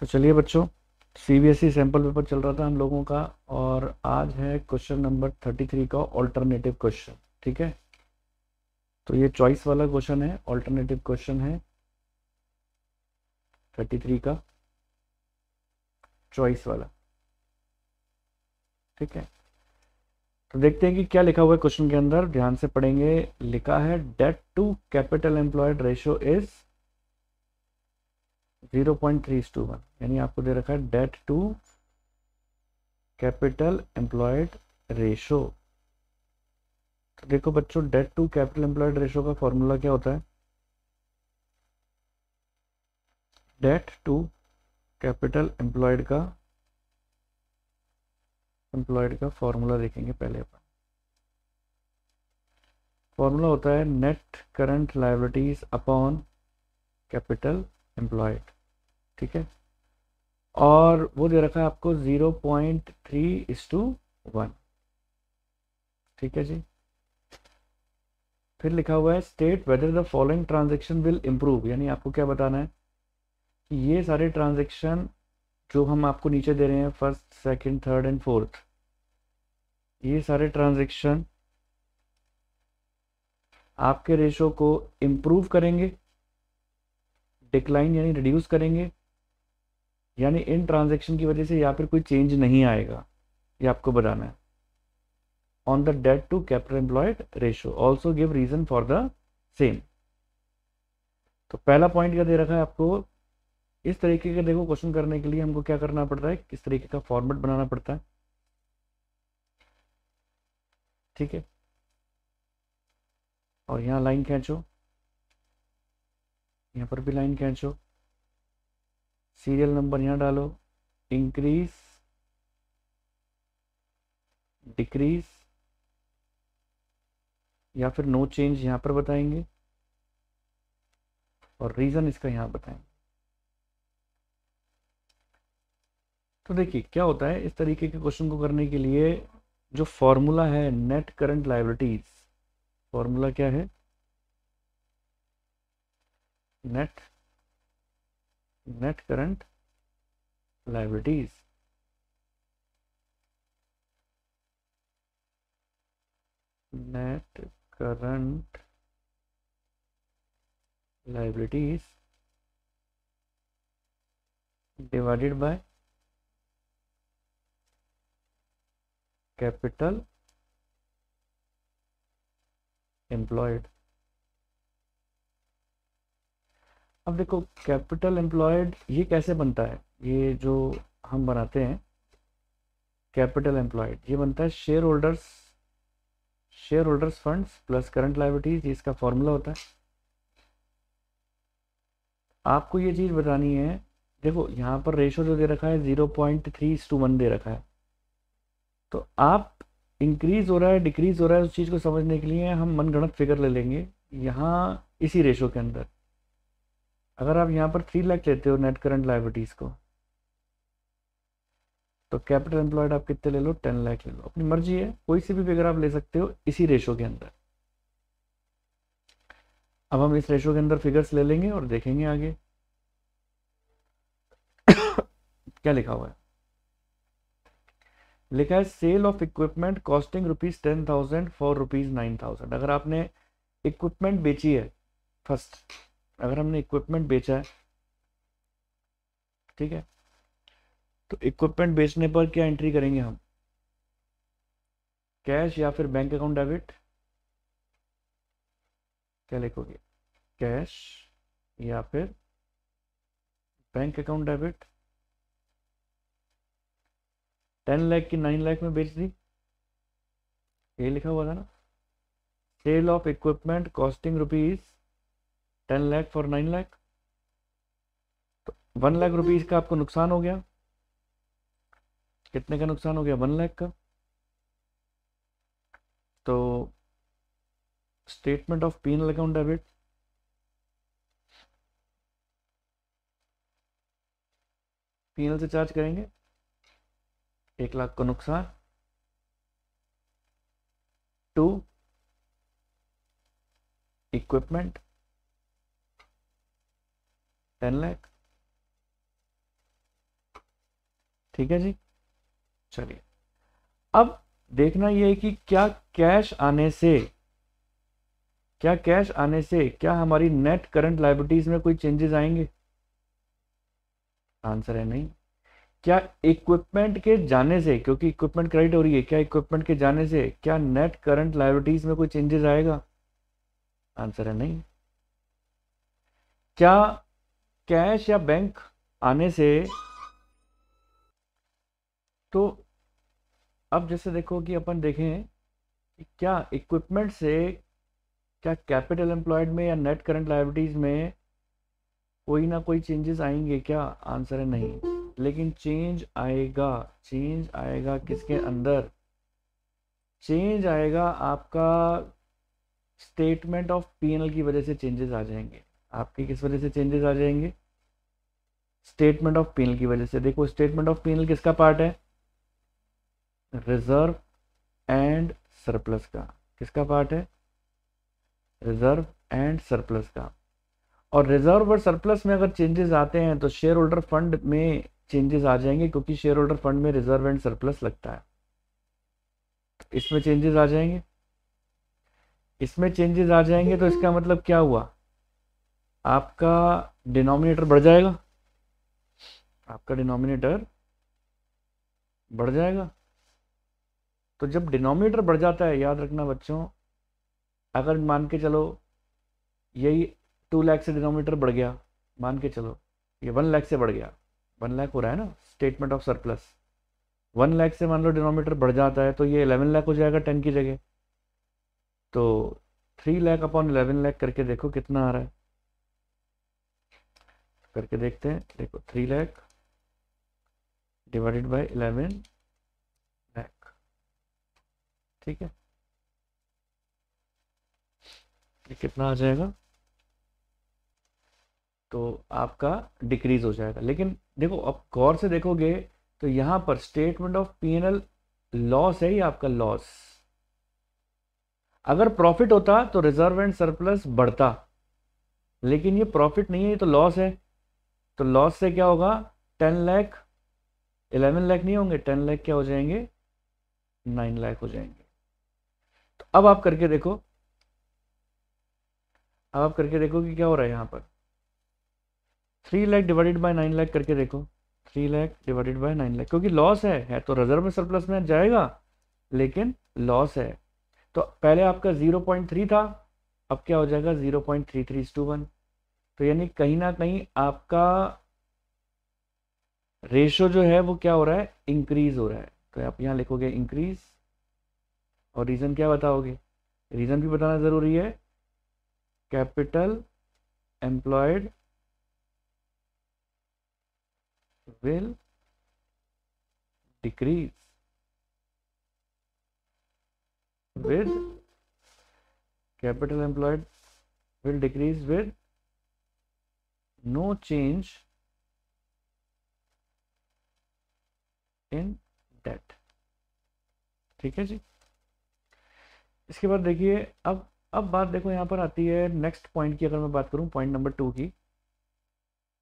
तो चलिए बच्चों सीबीएसई सैम्पल पेपर चल रहा था हम लोगों का और आज है क्वेश्चन नंबर थर्टी थ्री का ऑल्टरनेटिव क्वेश्चन ठीक है तो ये चॉइस वाला क्वेश्चन है ऑल्टरनेटिव क्वेश्चन है थर्टी थ्री का चॉइस वाला ठीक है तो देखते हैं कि क्या लिखा हुआ है क्वेश्चन के अंदर ध्यान से पढ़ेंगे लिखा है debt to capital employed ratio is zero point three two one यानी आपको दे रखा है debt to capital employed ratio तो देखो बच्चों debt to capital employed ratio का फॉर्मूला क्या होता है डेट टू कैपिटल एम्प्लॉयड का एम्प्लॉयड का फॉर्मूला देखेंगे पहले अपन फॉर्मूला होता है net current liabilities upon capital employed ठीक है और वो दे रखा है आपको ज़ीरो पॉइंट थ्री इस टू वन ठीक है जी फिर लिखा हुआ है state whether the following transaction will improve यानी आपको क्या बताना है कि ये सारे ट्रांजेक्शन जो हम आपको नीचे दे रहे हैं first second, third and fourth ये सारे ट्रांजेक्शन आपके रेशो को इम्प्रूव करेंगे डिक्लाइन यानी रिड्यूस करेंगे यानी इन ट्रांजेक्शन की वजह से या फिर कोई चेंज नहीं आएगा ये आपको बताना है on the debt to capital employed ratio also give reason for the same तो पहला पॉइंट क्या दे रखा है आपको इस तरीके का देखो क्वेश्चन करने के लिए हमको क्या करना पड़ता है किस तरीके का फॉर्मेट बनाना पड़ता है ठीक है और यहाँ लाइन खेचो यहाँ पर भी लाइन खींचो सीरियल नंबर यहाँ डालो इंक्रीज डिक्रीज या फिर नो चेंज यहाँ पर बताएंगे और रीज़न इसका यहाँ बताएंगे तो देखिए क्या होता है इस तरीके के क्वेश्चन को करने के लिए जो फॉर्मूला है नेट करंट लाइबिलिटीज़ फॉर्मूला क्या है net net current liabilities net current liabilities divided by capital employed अब देखो कैपिटल एम्प्लॉयड ये कैसे बनता है ये जो हम बनाते हैं कैपिटल एम्प्लॉयड ये बनता है shareholders shareholders funds plus current liabilities ये इसका फॉर्मूला होता है आपको ये चीज़ बतानी है देखो यहाँ पर रेशो जो दे रखा है zero point three two one दे रखा है तो आप इंक्रीज हो रहा है डिक्रीज हो रहा है उस चीज़ को समझने के लिए हम मनगणत फिगर ले लेंगे यहाँ इसी रेशो के अंदर अगर आप यहाँ पर थ्री लाख लेते हो नेट करंट लाइबिलिटीज़ को तो कैपिटल एम्प्लॉयड आप कितने ले लो टेन लाख ले लो अपनी मर्जी है कोई सी भी फिगर आप ले सकते हो इसी रेशो के अंदर अब हम इस रेशो के अंदर फिगर्स ले लेंगे और देखेंगे आगे क्या लिखा हुआ है लिखा है sale of equipment costing rupees ten thousand for rupees nine thousand अगर आपने इक्विपमेंट बेची है फर्स्ट अगर हमने इक्विपमेंट बेचा है ठीक है तो इक्विपमेंट बेचने पर क्या एंट्री करेंगे हम कैश या फिर बैंक अकाउंट डेबिट क्या लिखोगे कैश या फिर bank account debit ten lakh की नाइन लाख में बेच दी ये लिखा हुआ था ना sale of equipment costing rupees ten lakh for nine lakh तो वन लाख रुपीज़ का आपको नुकसान हो गया कितने का नुकसान हो गया वन लाख का तो statement of P and L account debit P and L से चार्ज करेंगे एक लाख का नुकसान टू इक्विपमेंट टेन लैख ठीक है जी चलिए अब देखना यह है कि क्या कैश आने से क्या कैश आने से क्या हमारी नेट करंट लाइबिलिटीज में कोई चेंजेस आएंगे आंसर है नहीं क्या इक्विपमेंट के जाने से क्योंकि इक्विपमेंट क्रेडिट हो रही है क्या इक्विपमेंट के जाने से क्या नेट करंट लाइबिलिटीज में कोई चेंजेस आएगा आंसर है नहीं क्या कैश या बैंक आने से तो अब जैसे देखो कि अपन देखें क्या इक्विपमेंट से क्या कैपिटल एम्प्लॉयड में या नेट करंट लाइबिलिटीज में कोई ना कोई चेंजेस आएंगे क्या आंसर है नहीं लेकिन चेंज आएगा चेंज आएगा किसके अंदर चेंज आएगा आपका स्टेटमेंट ऑफ पीएनएल की वजह से चेंजेस आ जाएंगे आपके किस वजह से चेंजेस आ जाएंगे स्टेटमेंट ऑफ पेनल की वजह से देखो स्टेटमेंट ऑफ पेनल किसका पार्ट है रिजर्व एंड सरप्लस का किसका पार्ट है रिजर्व एंड सरप्लस का और रिजर्व और सरप्लस में अगर चेंजेस आते हैं तो शेयर होल्डर फंड में चेंजेस आ जाएंगे क्योंकि शेयर होल्डर फंड में रिजर्व एंड सरप्लस लगता है तो इसमें चेंजेस आ जाएंगे इसमें चेंजेस आ जाएंगे तो इसका मतलब क्या हुआ आपका डिनोमिनेटर बढ़ जाएगा आपका डिनोमिनेटर बढ़ जाएगा तो जब डिनोमिनेटर बढ़ जाता है याद रखना बच्चों अगर मान के चलो यही टू लाख से डिनोमिनेटर बढ़ गया मान के चलो ये वन लाख से बढ़ गया वन लाख हो रहा है ना statement of surplus one lakh से मान लो डिनोमिनेटर बढ़ जाता है तो ये इलेवन लाख हो जाएगा टेन की जगह तो three lakh upon eleven lakh करके देखो कितना आ रहा है करके देखते हैं देखो three lakh divided by eleven lakh ठीक है ये कितना आ जाएगा तो आपका डिक्रीज हो जाएगा लेकिन देखो अब गौर से देखोगे तो यहां पर स्टेटमेंट ऑफ पीएनएल लॉस है ही आपका लॉस अगर प्रॉफिट होता तो रिजर्व एंड सरप्लस बढ़ता लेकिन ये प्रॉफिट नहीं है ये तो लॉस है तो लॉस से क्या होगा टेन लैख इलेवन लाख नहीं होंगे टेन लाख क्या हो जाएंगे नाइन लाख हो जाएंगे तो अब आप करके देखो अब आप करके देखो कि क्या हो रहा है यहाँ पर three lakh divided by nine lakh करके देखो three lakh divided by nine lakh क्योंकि लॉस है, है तो रिजर्व में सरप्लस में जाएगा लेकिन लॉस है तो पहले आपका जीरो पॉइंट थ्री था अब क्या हो जाएगा zero point three three two one तो यानी कहीं ना कहीं आपका रेशो जो है वो क्या हो रहा है इंक्रीज हो रहा है तो आप यहाँ लिखोगे इंक्रीज और रीज़न क्या बताओगे रीज़न भी बताना ज़रूरी है capital employed will decrease with capital employed will decrease with no change in debt ठीक है जी इसके बाद देखिए अब अब बात देखो यहाँ पर आती है नेक्स्ट पॉइंट की अगर मैं बात करूँ पॉइंट नंबर टू की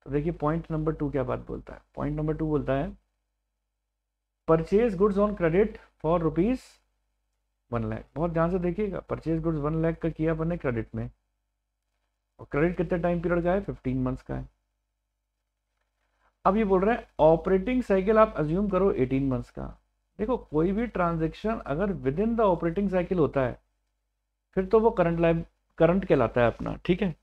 तो देखिए पॉइंट नंबर टू क्या बात बोलता है पॉइंट नंबर टू बोलता है purchase goods on credit for rupees one lakh बहुत ध्यान से देखिएगा परचेज गुड्स वन लैख का किया अपन ने क्रेडिट में और क्रेडिट कितने टाइम पीरियड का है फिफ्टीन मंथ्स का है अब ये बोल रहे हैं ऑपरेटिंग साइकिल आप अज्यूम करो 18 मंथ्स का देखो कोई भी ट्रांजेक्शन अगर within the operating cycle होता है फिर तो वो करंट लाइफ करंट कहलाता है अपना ठीक है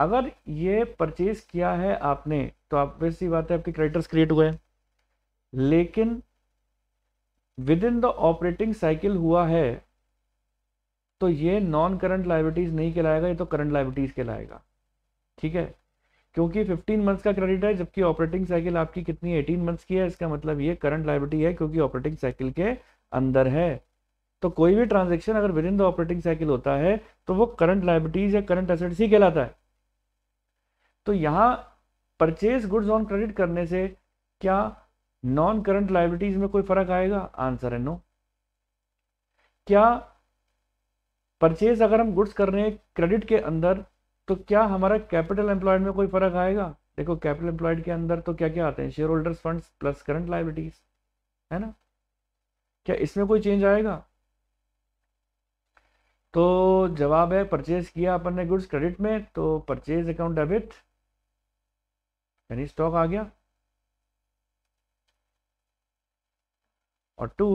अगर ये परचेज किया है आपने तो आप वैसी बात है आपके क्रेडिटर्स क्रिएट हुए लेकिन within the operating cycle हुआ है तो ये नॉन करंट लाइबिलिटीज नहीं कहलाएगा ये तो करंट लाइबिलिटीज कहलाएगा ठीक है क्योंकि 15 मंथ्स का क्रेडिट है जबकि ऑपरेटिंग साइकिल आपकी कितनी 18 मंथ्स की है इसका मतलब ये करंट लाइबिलिटी है क्योंकि ऑपरेटिंग साइकिल के अंदर है तो कोई भी ट्रांजेक्शन अगर within the operating cycle होता है तो वो करंट लाइबिलिटीज या करंट एसेट्स ही कहलाता है तो यहाँ परचेज गुड्स ऑन क्रेडिट करने से क्या नॉन करंट लाइबिलिटीज में कोई फर्क आएगा आंसर है नो क्या परचेज अगर हम गुड्स कर रहे हैं क्रेडिट के अंदर तो क्या हमारा कैपिटल एम्प्लॉयड में कोई फर्क आएगा देखो कैपिटल एम्प्लॉयड के अंदर तो क्या क्या आते हैं shareholders fund plus current liabilities है ना क्या इसमें कोई चेंज आएगा तो जवाब है परचेज किया अपन ने गुड्स क्रेडिट में तो परचेज अकाउंट डेबिट यानी स्टॉक आ गया और टू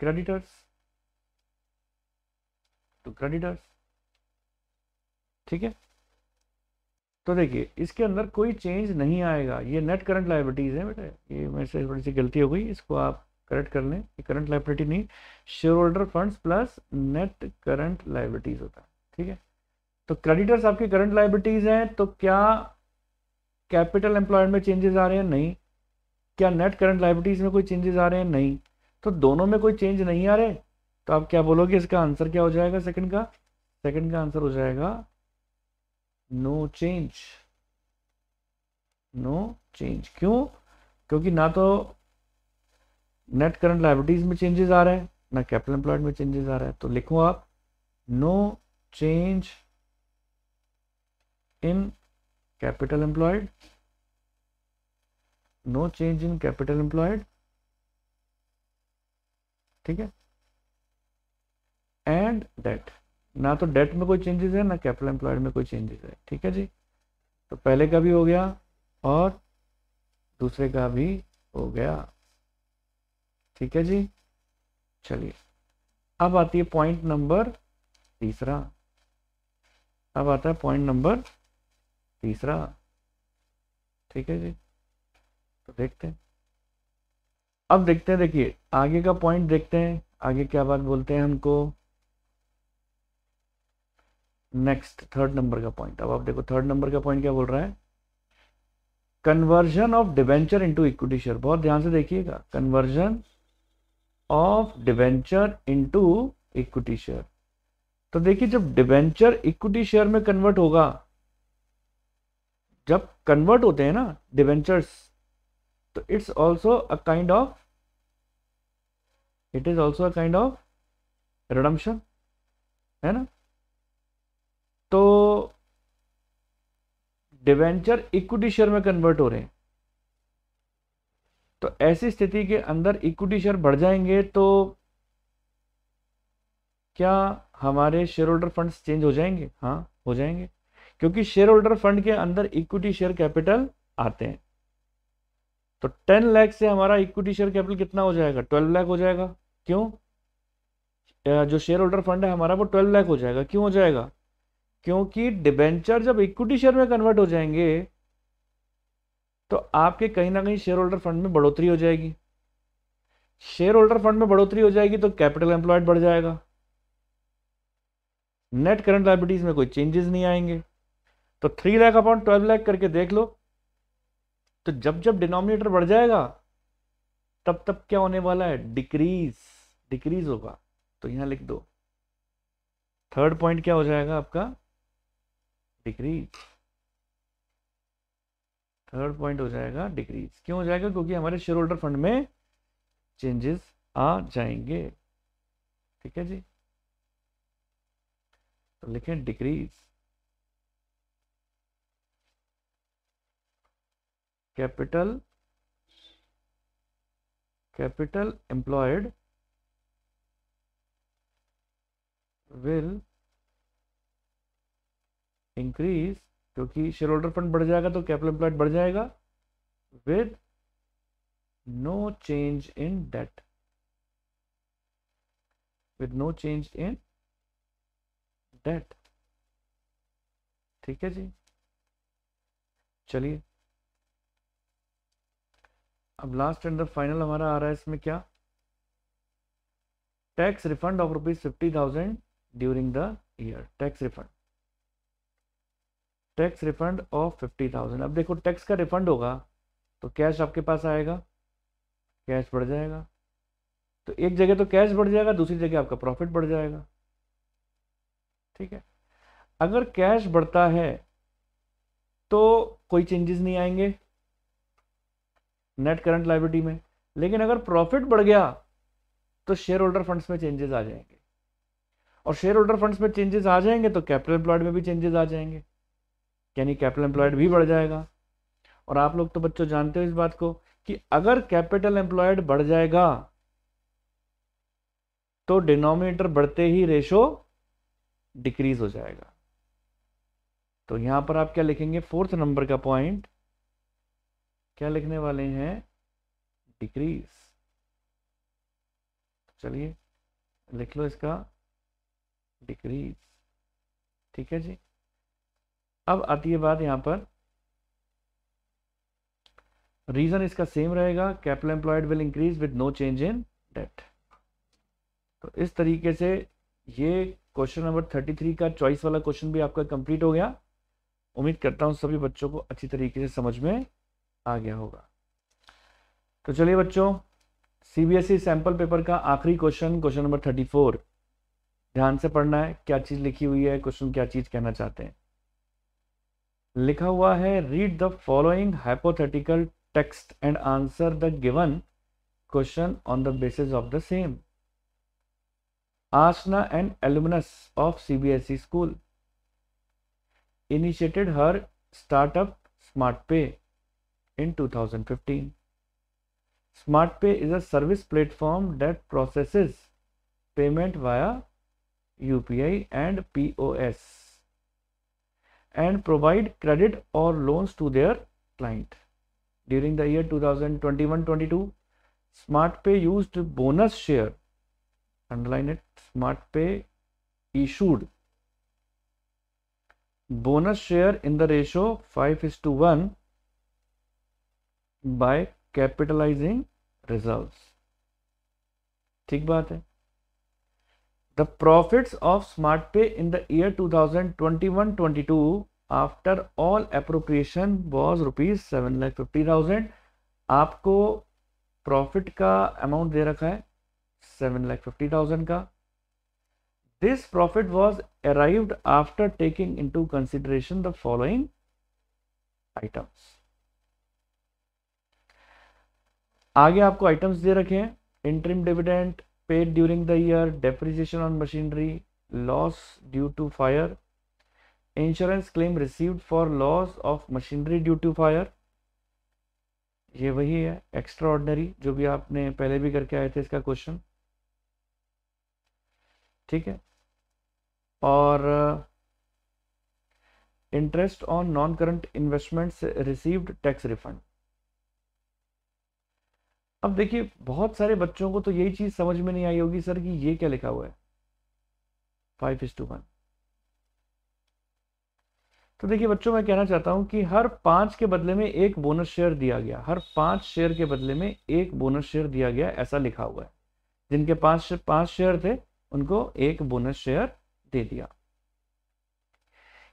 क्रेडिटर्स टू क्रेडिटर्स ठीक है तो देखिए इसके अंदर कोई चेंज नहीं आएगा ये नेट करंट लाइबिलिटीज़ है बेटा ये मेरे से थोड़ी सी गलती हो गई इसको आप करेक्ट कर लें ये करंट लाइबिलिटी नहीं shareholder funds plus net current liabilities होता है ठीक है तो क्रेडिटर्स आपकी करंट लाइबिलिटीज़ हैं तो क्या कैपिटल एम्प्लॉयमेंट में चेंजेस आ रहे हैं नहीं क्या नेट करंट लाइबिलिटीज़ में कोई चेंजेस आ रहे हैं नहीं तो दोनों में कोई चेंज नहीं आ रहे तो आप क्या बोलोगे इसका आंसर क्या हो जाएगा सेकंड का सेकंड का आंसर हो जाएगा नो चेंज नो चेंज क्यों क्योंकि ना तो नेट करंट लाइबिलिटीज में चेंजेस आ रहे हैं ना कैपिटल एम्प्लॉयड में चेंजेस आ रहे हैं तो लिखो आप no change in capital employed no change in capital employed ठीक है एंड डेट ना तो डेट में कोई चेंजेस है ना कैपिटल एम्प्लॉयड में कोई चेंजेस है ठीक है जी तो पहले का भी हो गया और दूसरे का भी हो गया ठीक है जी चलिए अब आती है पॉइंट नंबर तीसरा अब आता है पॉइंट नंबर तीसरा ठीक है जी तो देखते हैं अब देखते हैं देखिए आगे का पॉइंट देखते हैं आगे क्या बात बोलते हैं हमको नेक्स्ट थर्ड नंबर का पॉइंट अब आप देखो थर्ड नंबर का पॉइंट क्या बोल रहा है conversion of debenture into equity share बहुत ध्यान से देखिएगा conversion of debenture into equity share तो देखिए जब डिवेंचर इक्विटी शेयर में कन्वर्ट होगा जब कन्वर्ट होते हैं ना डिवेंचर्स तो it's also a kind of it is also a kind of redemption है ना तो डिवेंचर इक्विटी शेयर में कन्वर्ट हो रहे हैं तो ऐसी स्थिति के अंदर इक्विटी शेयर बढ़ जाएंगे तो क्या हमारे शेयर होल्डर फंड चेंज हो जाएंगे हाँ हो जाएंगे क्योंकि शेयर होल्डर फंड के अंदर इक्विटी शेयर कैपिटल आते हैं तो टेन लाख से हमारा इक्विटी शेयर कैपिटल कितना हो जाएगा ट्वेल्व लाख हो जाएगा क्यों जो शेयर होल्डर फंड है हमारा वो ट्वेल्व लाख हो जाएगा क्यों हो जाएगा क्योंकि डिबेंचर जब इक्विटी शेयर में कन्वर्ट हो जाएंगे तो आपके कहीं ना कहीं शेयर होल्डर फंड में बढ़ोतरी हो जाएगी शेयर होल्डर फंड में बढ़ोतरी हो जाएगी तो कैपिटल एम्प्लॉयड बढ़ जाएगा नेट करंट लाइबिलिटीज में कोई चेंजेस नहीं आएंगे तो three lakh upon twelve lakh करके देख लो तो जब जब डिनोमिनेटर बढ़ जाएगा तब तब क्या होने वाला है डिक्रीज डिक्रीज होगा तो यहां लिख दो थर्ड पॉइंट क्या हो जाएगा आपका डिक्रीज थर्ड पॉइंट हो जाएगा डिक्रीज क्यों हो जाएगा क्योंकि हमारे शेयर होल्डर फंड में चेंजेस आ जाएंगे ठीक है जी तो लिखें decrease capital capital employed will increase क्योंकि शेयर होल्डर फंड बढ़ जाएगा तो कैपिटल एम्प्लॉयड बढ़ जाएगा with no change in debt with no change in debt ठीक है जी चलिए अब लास्ट एंड द फाइनल हमारा आ रहा है इसमें क्या tax refund of rupees fifty thousand during the year tax refund tax refund of fifty thousand अब देखो टैक्स का रिफंड होगा तो कैश आपके पास आएगा कैश बढ़ जाएगा तो एक जगह तो कैश बढ़ जाएगा दूसरी जगह आपका प्रॉफिट बढ़ जाएगा ठीक है अगर कैश बढ़ता है तो कोई चेंजेस नहीं आएंगे नेट करंट लाइबिलिटी में लेकिन अगर प्रॉफिट बढ़ गया तो शेयर होल्डर फंड्स में चेंजेस आ जाएंगे और शेयर होल्डर फंड्स में चेंजेस आ जाएंगे तो कैपिटल एम्प्लॉयड में भी चेंजेस आ जाएंगे यानी कैपिटल एम्प्लॉयड भी बढ़ जाएगा और आप लोग तो बच्चों जानते हो इस बात को कि अगर कैपिटल एम्प्लॉयड बढ़ जाएगा तो डिनोमिनेटर बढ़ते ही रेशो डिक्रीज हो जाएगा तो यहां पर आप क्या लिखेंगे फोर्थ नंबर का पॉइंट क्या लिखने वाले हैं डिक्रीज तो चलिए लिख लो इसका डिक्रीज ठीक है जी अब आती है बात यहाँ पर रीजन इसका सेम रहेगा capital employed will increase with no change in debt तो इस तरीके से ये क्वेश्चन नंबर 33 का चॉइस वाला क्वेश्चन भी आपका कंप्लीट हो गया उम्मीद करता हूँ सभी बच्चों को अच्छी तरीके से समझ में आ गया होगा तो चलिए बच्चों सीबीएसई सैंपल पेपर का आखिरी क्वेश्चन क्वेश्चन नंबर 34 ध्यान से पढ़ना है क्या चीज़ लिखी हुई है क्वेश्चन क्या चीज़ कहना चाहते हैं लिखा हुआ है read the following hypothetical text and answer the given question on the basis of the same Aasna and alumnus of CBSE school initiated her startup smart pay in 2015 smart pay is a service platform that process payment via I and P O S and provide credit or loans to their client. During the year 2021-22, SmartPay used bonus share, underline it, SmartPay issued bonus share in the ratio 5 is to 1 by capitalizing results. ठीक बात है The profits of SmartPay in the year 2021-22 after all appropriation was rupees seven lakh fifty thousand आपको profit का amount दे रखा है seven lakh fifty thousand का this profit was arrived after taking into consideration the following items आगे आपको items दे रखे हैं interim dividend paid during the year, depreciation on machinery, loss due to fire, insurance claim received for loss of machinery due to fire ये वही है extra ordinary जो भी आपने पहले भी करके आए थे इसका क्वेश्चन ठीक है और interest on non current investments received tax refund अब देखिए बहुत सारे बच्चों को तो यही चीज समझ में नहीं आई होगी सर कि ये क्या लिखा हुआ है फाइव इज टू वन तो देखिए बच्चों मैं कहना चाहता हूं कि हर पांच के बदले में एक बोनस शेयर दिया गया हर पांच शेयर के बदले में एक बोनस शेयर दिया गया ऐसा लिखा हुआ है जिनके पास पांच शेयर थे उनको एक बोनस शेयर दे दिया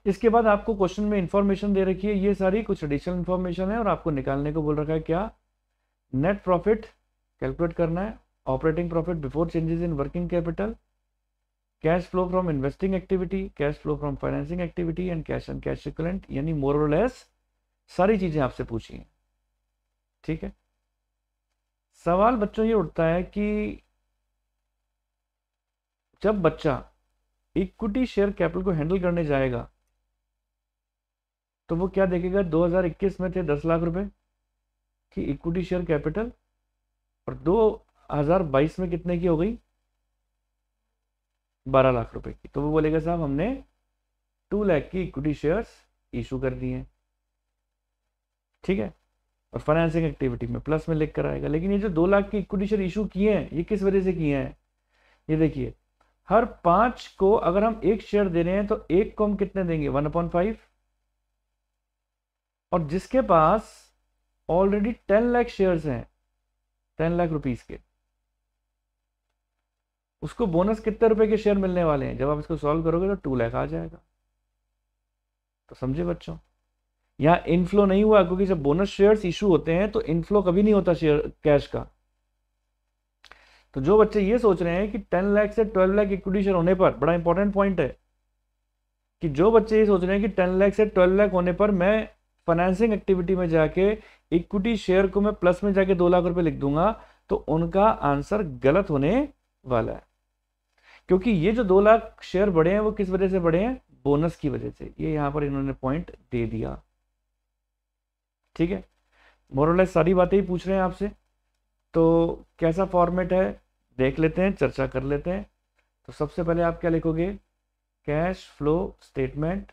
इसके बाद आपको क्वेश्चन में इंफॉर्मेशन दे रखी है ये सारी कुछ एडिशनल इंफॉर्मेशन है और आपको निकालने को बोल रखा है क्या नेट प्रॉफिट कैलकुलेट करना है operating profit before changes in working capital cash flow from investing activity cash flow from financing activity and cash and cash equivalent यानी मोर और लेस सारी चीजें आपसे पूछी हैं ठीक है सवाल बच्चों ये उठता है कि जब बच्चा इक्विटी शेयर कैपिटल को हैंडल करने जाएगा तो वो क्या देखेगा 2021 में थे 10 लाख रुपए कि इक्विटी शेयर कैपिटल और 2022 में कितने की हो गई 12 लाख रुपए की तो वो बोलेगा साहब हमने 2 लाख की इक्विटी शेयर्स इशू कर दिए हैं ठीक है और फाइनेंसिंग एक्टिविटी में प्लस में लिख कर आएगा लेकिन ये जो दो लाख की इक्विटी शेयर इशू किए हैं ये किस वजह से किए हैं ये देखिए हर पांच को अगर हम एक शेयर दे रहे हैं तो एक को हम कितने देंगे वन अपॉइंट फाइव और जिसके पास ऑलरेडी टेन लाख शेयर्स हैं टेन लाख रुपीज के उसको बोनस कितने रुपए के शेयर मिलने वाले हैं जब आप इसको सॉल्व करोगे तो टू लाख आ जाएगा तो समझे बच्चों यहां इनफ्लो नहीं हुआ क्योंकि जब बोनस शेयर्स इशू होते हैं तो इनफ्लो कभी नहीं होता शेयर कैश का तो जो बच्चे ये सोच रहे हैं कि टेन लाख से ट्वेल्व लाख इक्विटी शेयर होने पर बड़ा इंपॉर्टेंट पॉइंट है कि जो बच्चे ये सोच रहे हैं कि टेन लाख से ट्वेल्व लाख होने पर मैं फाइनेंसिंग एक्टिविटी में जाके इक्विटी शेयर को मैं प्लस में जाके दो लाख रुपए लिख दूंगा तो उनका आंसर गलत होने वाला है क्योंकि ये जो दो लाख शेयर बढ़े हैं वो किस वजह से बढ़े हैं बोनस की वजह से ये यहां पर इन्होंने पॉइंट दे दिया ठीक है मोरलाइज सारी बातें ही पूछ रहे हैं आपसे तो कैसा फॉर्मेट है देख लेते हैं चर्चा कर लेते हैं तो सबसे पहले आप क्या लिखोगे cash flow statement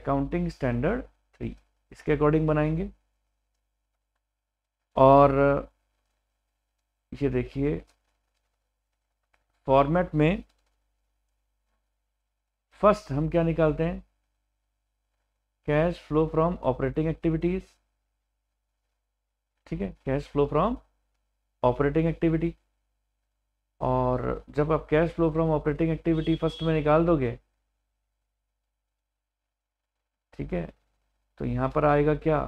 accounting standard three इसके अकॉर्डिंग बनाएंगे और ये देखिए फॉर्मेट में फर्स्ट हम क्या निकालते हैं cash flow from operating activities ठीक है cash flow from operating activity और जब आप cash flow from operating activity first में निकाल दोगे ठीक है तो यहाँ पर आएगा क्या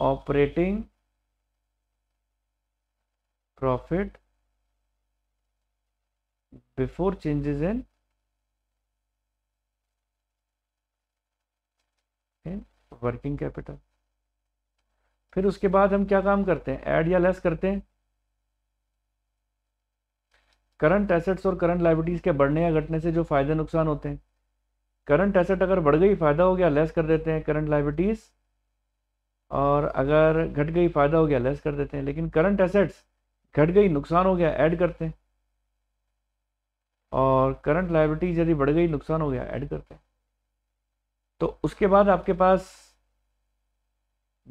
operating profit before changes in in working capital फिर उसके बाद हम क्या काम करते हैं ऐड या लेस करते हैं करंट एसेट्स और करंट लाइबिलिटीज के बढ़ने या घटने से जो फायदे नुकसान होते हैं करंट एसेट अगर बढ़ गई फायदा हो गया लेस कर देते हैं करंट लाइबिलिटीज और अगर घट गई फ़ायदा हो गया लेस कर देते हैं लेकिन करंट एसेट्स घट गई नुकसान हो गया ऐड करते हैं और करंट लाइबिलिटी यदि बढ़ गई नुकसान हो गया ऐड करते हैं तो उसके बाद आपके पास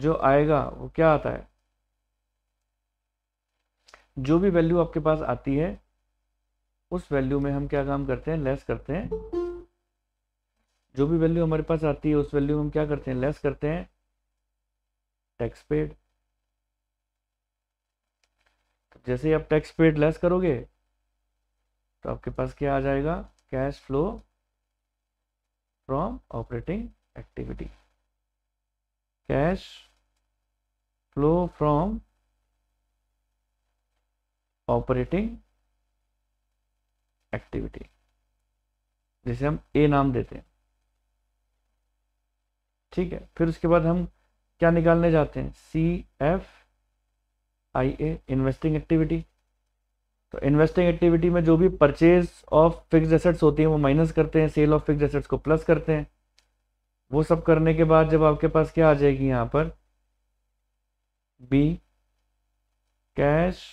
जो आएगा वो क्या आता है जो भी वैल्यू आपके पास आती है उस वैल्यू में हम क्या काम करते हैं लेस करते हैं जो भी वैल्यू हमारे पास आती है उस वैल्यू में हम क्या करते हैं लेस करते हैं टैक्स पेड जैसे ही आप टैक्स पेड लेस करोगे तो आपके पास क्या आ जाएगा cash flow from operating activity cash flow from operating activity जिसे हम ए नाम देते हैं ठीक है फिर उसके बाद हम क्या निकालने जाते हैं C F I A investing activity तो इन्वेस्टिंग एक्टिविटी में जो भी परचेज ऑफ फिक्स्ड एसेट्स होती हैं वो माइनस करते हैं सेल ऑफ फिक्स्ड एसेट्स को प्लस करते हैं वो सब करने के बाद जब आपके पास क्या आ जाएगी यहाँ पर B cash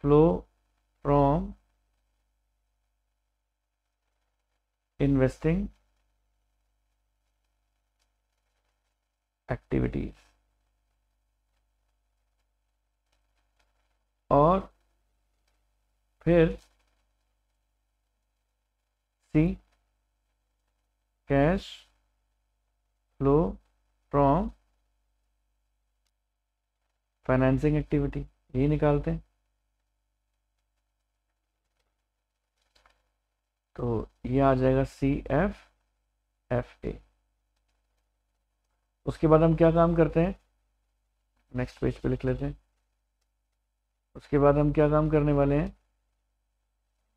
flow from investing activity और फिर C cash flow from financing activity यही निकालते हैं तो ये आ जाएगा सी एफ एफ ए उसके बाद हम क्या काम करते हैं नेक्स्ट पेज पे लिख लेते हैं उसके बाद हम क्या काम करने वाले हैं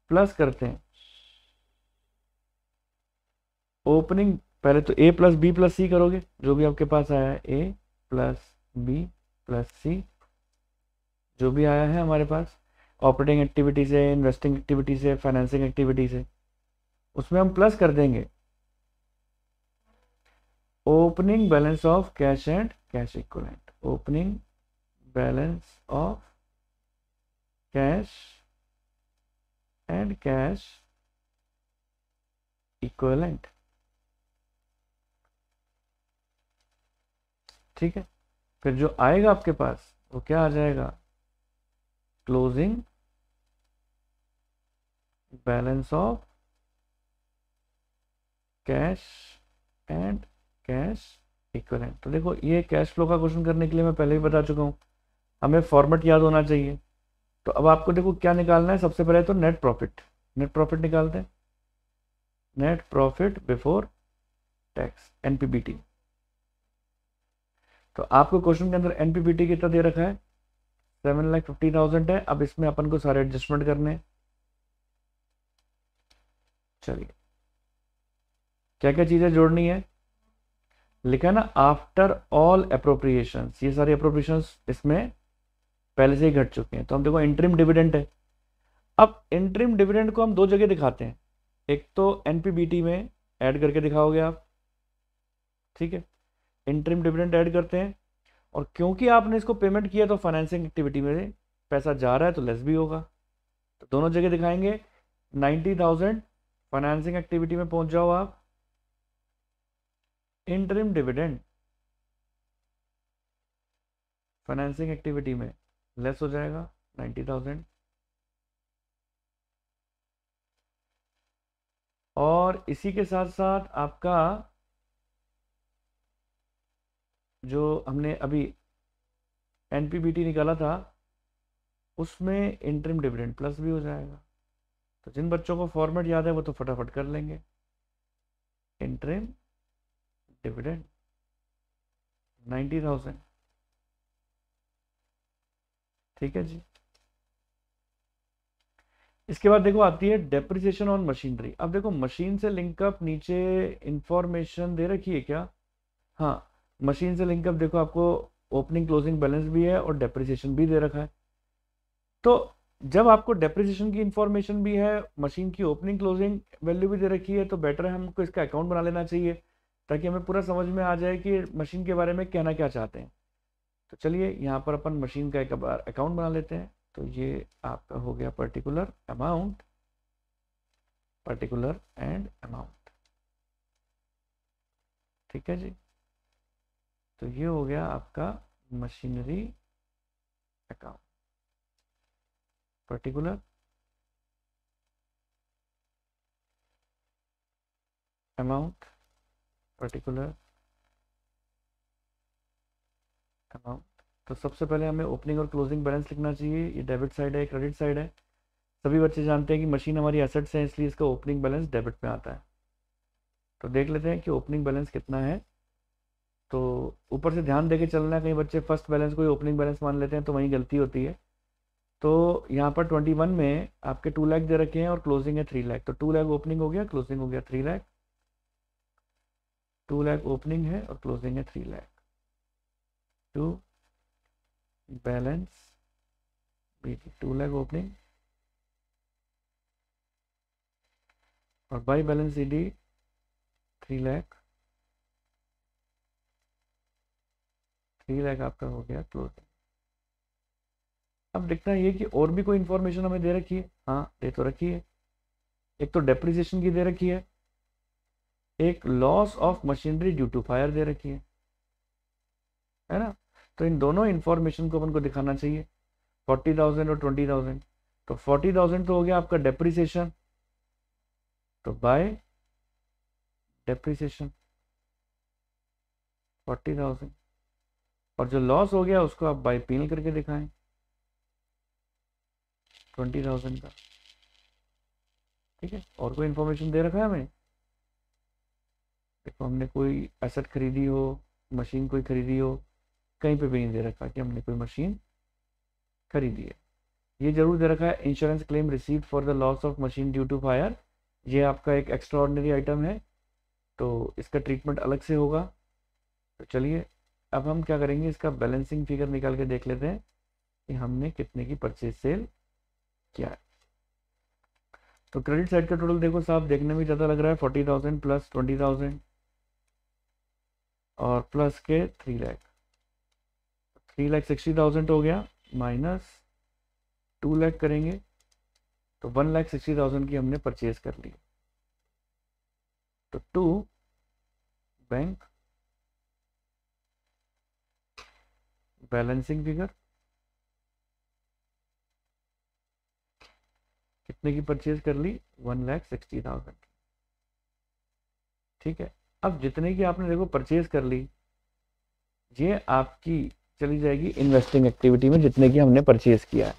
प्लस करते हैं ओपनिंग पहले तो A plus B plus C करोगे जो भी आपके पास आया है A plus B plus C जो भी आया है हमारे पास ऑपरेटिंग एक्टिविटीज है इन्वेस्टिंग एक्टिविटीज है फाइनेंसिंग एक्टिविटीज है उसमें हम प्लस कर देंगे opening balance of cash and cash equivalent opening balance of cash and cash equivalent ठीक है फिर जो आएगा आपके पास वो क्या आ जाएगा closing balance of cash and cash equivalent तो देखो ये कैश फ्लो का क्वेश्चन करने के लिए मैं पहले ही बता चुका हूँ हमें फॉर्मेट याद होना चाहिए तो अब आपको देखो क्या निकालना है सबसे पहले तो नेट प्रॉफिट नेट प्रॉफिट निकालते हैं net profit before tax NPBT तो आपको क्वेश्चन के अंदर एनपीबीटी कितना दे रखा है सेवन लाख फिफ्टी थाउजेंड है अब इसमें अपन को सारे एडजस्टमेंट करने हैं चलिए क्या क्या चीज़ें जोड़नी है लिखा ना आफ्टर ऑल अप्रोप्रिएशन ये सारे अप्रोप्रिएशन इसमें पहले से ही घट चुके हैं तो हम देखो इंट्रीम डिविडेंट है अब इंट्रीम डिविडेंट को हम दो जगह दिखाते हैं एक तो एनपीबीटी में ऐड करके दिखाओगे आप ठीक है इंट्रीम डिविडेंट ऐड करते हैं और क्योंकि आपने इसको पेमेंट किया तो फाइनेंसिंग एक्टिविटी में पैसा जा रहा है तो लेस भी होगा तो दोनों जगह दिखाएंगे नाइन्टी थाउजेंड फाइनेंसिंग एक्टिविटी में पहुंच जाओ आप इंटरिम डिविडेंड फाइनेंसिंग एक्टिविटी में लेस हो जाएगा नाइन्टी थाउजेंड और इसी के साथ साथ आपका जो हमने अभी एनपीबीटी निकाला था उसमें इंटरम डिविडेंड प्लस भी हो जाएगा तो जिन बच्चों को फॉर्मेट याद है वो तो फटाफट कर लेंगे इंटरम dividend 90,000 ठीक है जी इसके बाद देखो आती है डेप्रिसिएशन ऑन मशीनरी अब देखो मशीन से लिंकअप नीचे इंफॉर्मेशन दे रखी है क्या हाँ मशीन से लिंकअप देखो आपको ओपनिंग क्लोजिंग बैलेंस भी है और डेप्रिसिएशन भी दे रखा है तो जब आपको डेप्रिसिएशन की इंफॉर्मेशन भी है मशीन की ओपनिंग क्लोजिंग वैल्यू भी दे रखी है तो बेटर है हमको इसका अकाउंट बना लेना चाहिए ताकि हमें पूरा समझ में आ जाए कि मशीन के बारे में कहना क्या चाहते हैं तो चलिए यहाँ पर अपन मशीन का एक बार अकाउंट बना लेते हैं तो ये आपका हो गया particular amount particular and amount ठीक है जी तो ये हो गया आपका machinery account particular amount particular amount तो सबसे पहले हमें ओपनिंग और क्लोजिंग बैलेंस लिखना चाहिए ये डेबिट साइड है क्रेडिट साइड है सभी बच्चे जानते हैं कि मशीन हमारी एसेट्स हैं इसलिए इसका ओपनिंग बैलेंस डेबिट में आता है तो देख लेते हैं कि ओपनिंग बैलेंस कितना है तो ऊपर से ध्यान देके चलना है कहीं बच्चे फर्स्ट बैलेंस को ही ओपनिंग बैलेंस मान लेते हैं तो वहीं गलती होती है तो यहाँ पर ट्वेंटी वन में आपके टू लैख दे रखे हैं और क्लोजिंग है थ्री लैख तो टू लैख ओपनिंग हो गया क्लोजिंग हो गया three lakh two lakh opening है और क्लोजिंग है three lakh two balance two lakh opening और by balance E D three lakh three lakh आपका हो गया क्लोजिंग अब देखना ये कि और भी कोई इंफॉर्मेशन हमें दे रखी है हाँ दे तो रखी है एक तो डेप्रिसिएशन की दे रखी है एक loss of machinery due to fire दे रखी है है ना तो इन दोनों इन्फॉर्मेशन को अपन को दिखाना चाहिए फोर्टी थाउजेंड और ट्वेंटी थाउजेंड तो फोर्टी थाउजेंड तो हो गया आपका डेप्रिसिएशन तो बाय डेप्रिसिएशन फोर्टी थाउजेंड और जो लॉस हो गया उसको आप बाय पील करके दिखाएं ट्वेंटी थाउजेंड का ठीक है और कोई इन्फॉर्मेशन दे रखा है हमें देखो हमने कोई एसेट खरीदी हो मशीन कोई खरीदी हो कहीं पे भी नहीं दे रखा कि हमने कोई मशीन खरीदी है ये जरूर दे रखा है insurance claim receive for the loss of machine due to fire ये आपका एक ऑर्डनरी आइटम है तो इसका ट्रीटमेंट अलग से होगा तो चलिए अब हम क्या करेंगे इसका बैलेंसिंग फिगर निकाल के देख लेते हैं कि हमने कितने की परचेज सेल किया है तो क्रेडिट साइड का टोटल देखो साहब देखने में ज़्यादा लग रहा है forty thousand plus twenty thousand और प्लस के three lakh three lakh sixty thousand हो गया माइनस टू लैख करेंगे तो वन लैख सिक्सटी थाउजेंड की हमने परचेज कर ली तो टू बैंक बैलेंसिंग फिगर कितने की परचेज कर ली वन लैख सिक्सटी थाउजेंड ठीक है अब जितने की आपने देखो परचेज कर ली ये आपकी चली जाएगी इन्वेस्टिंग एक्टिविटी में जितने की हमने परचेज किया है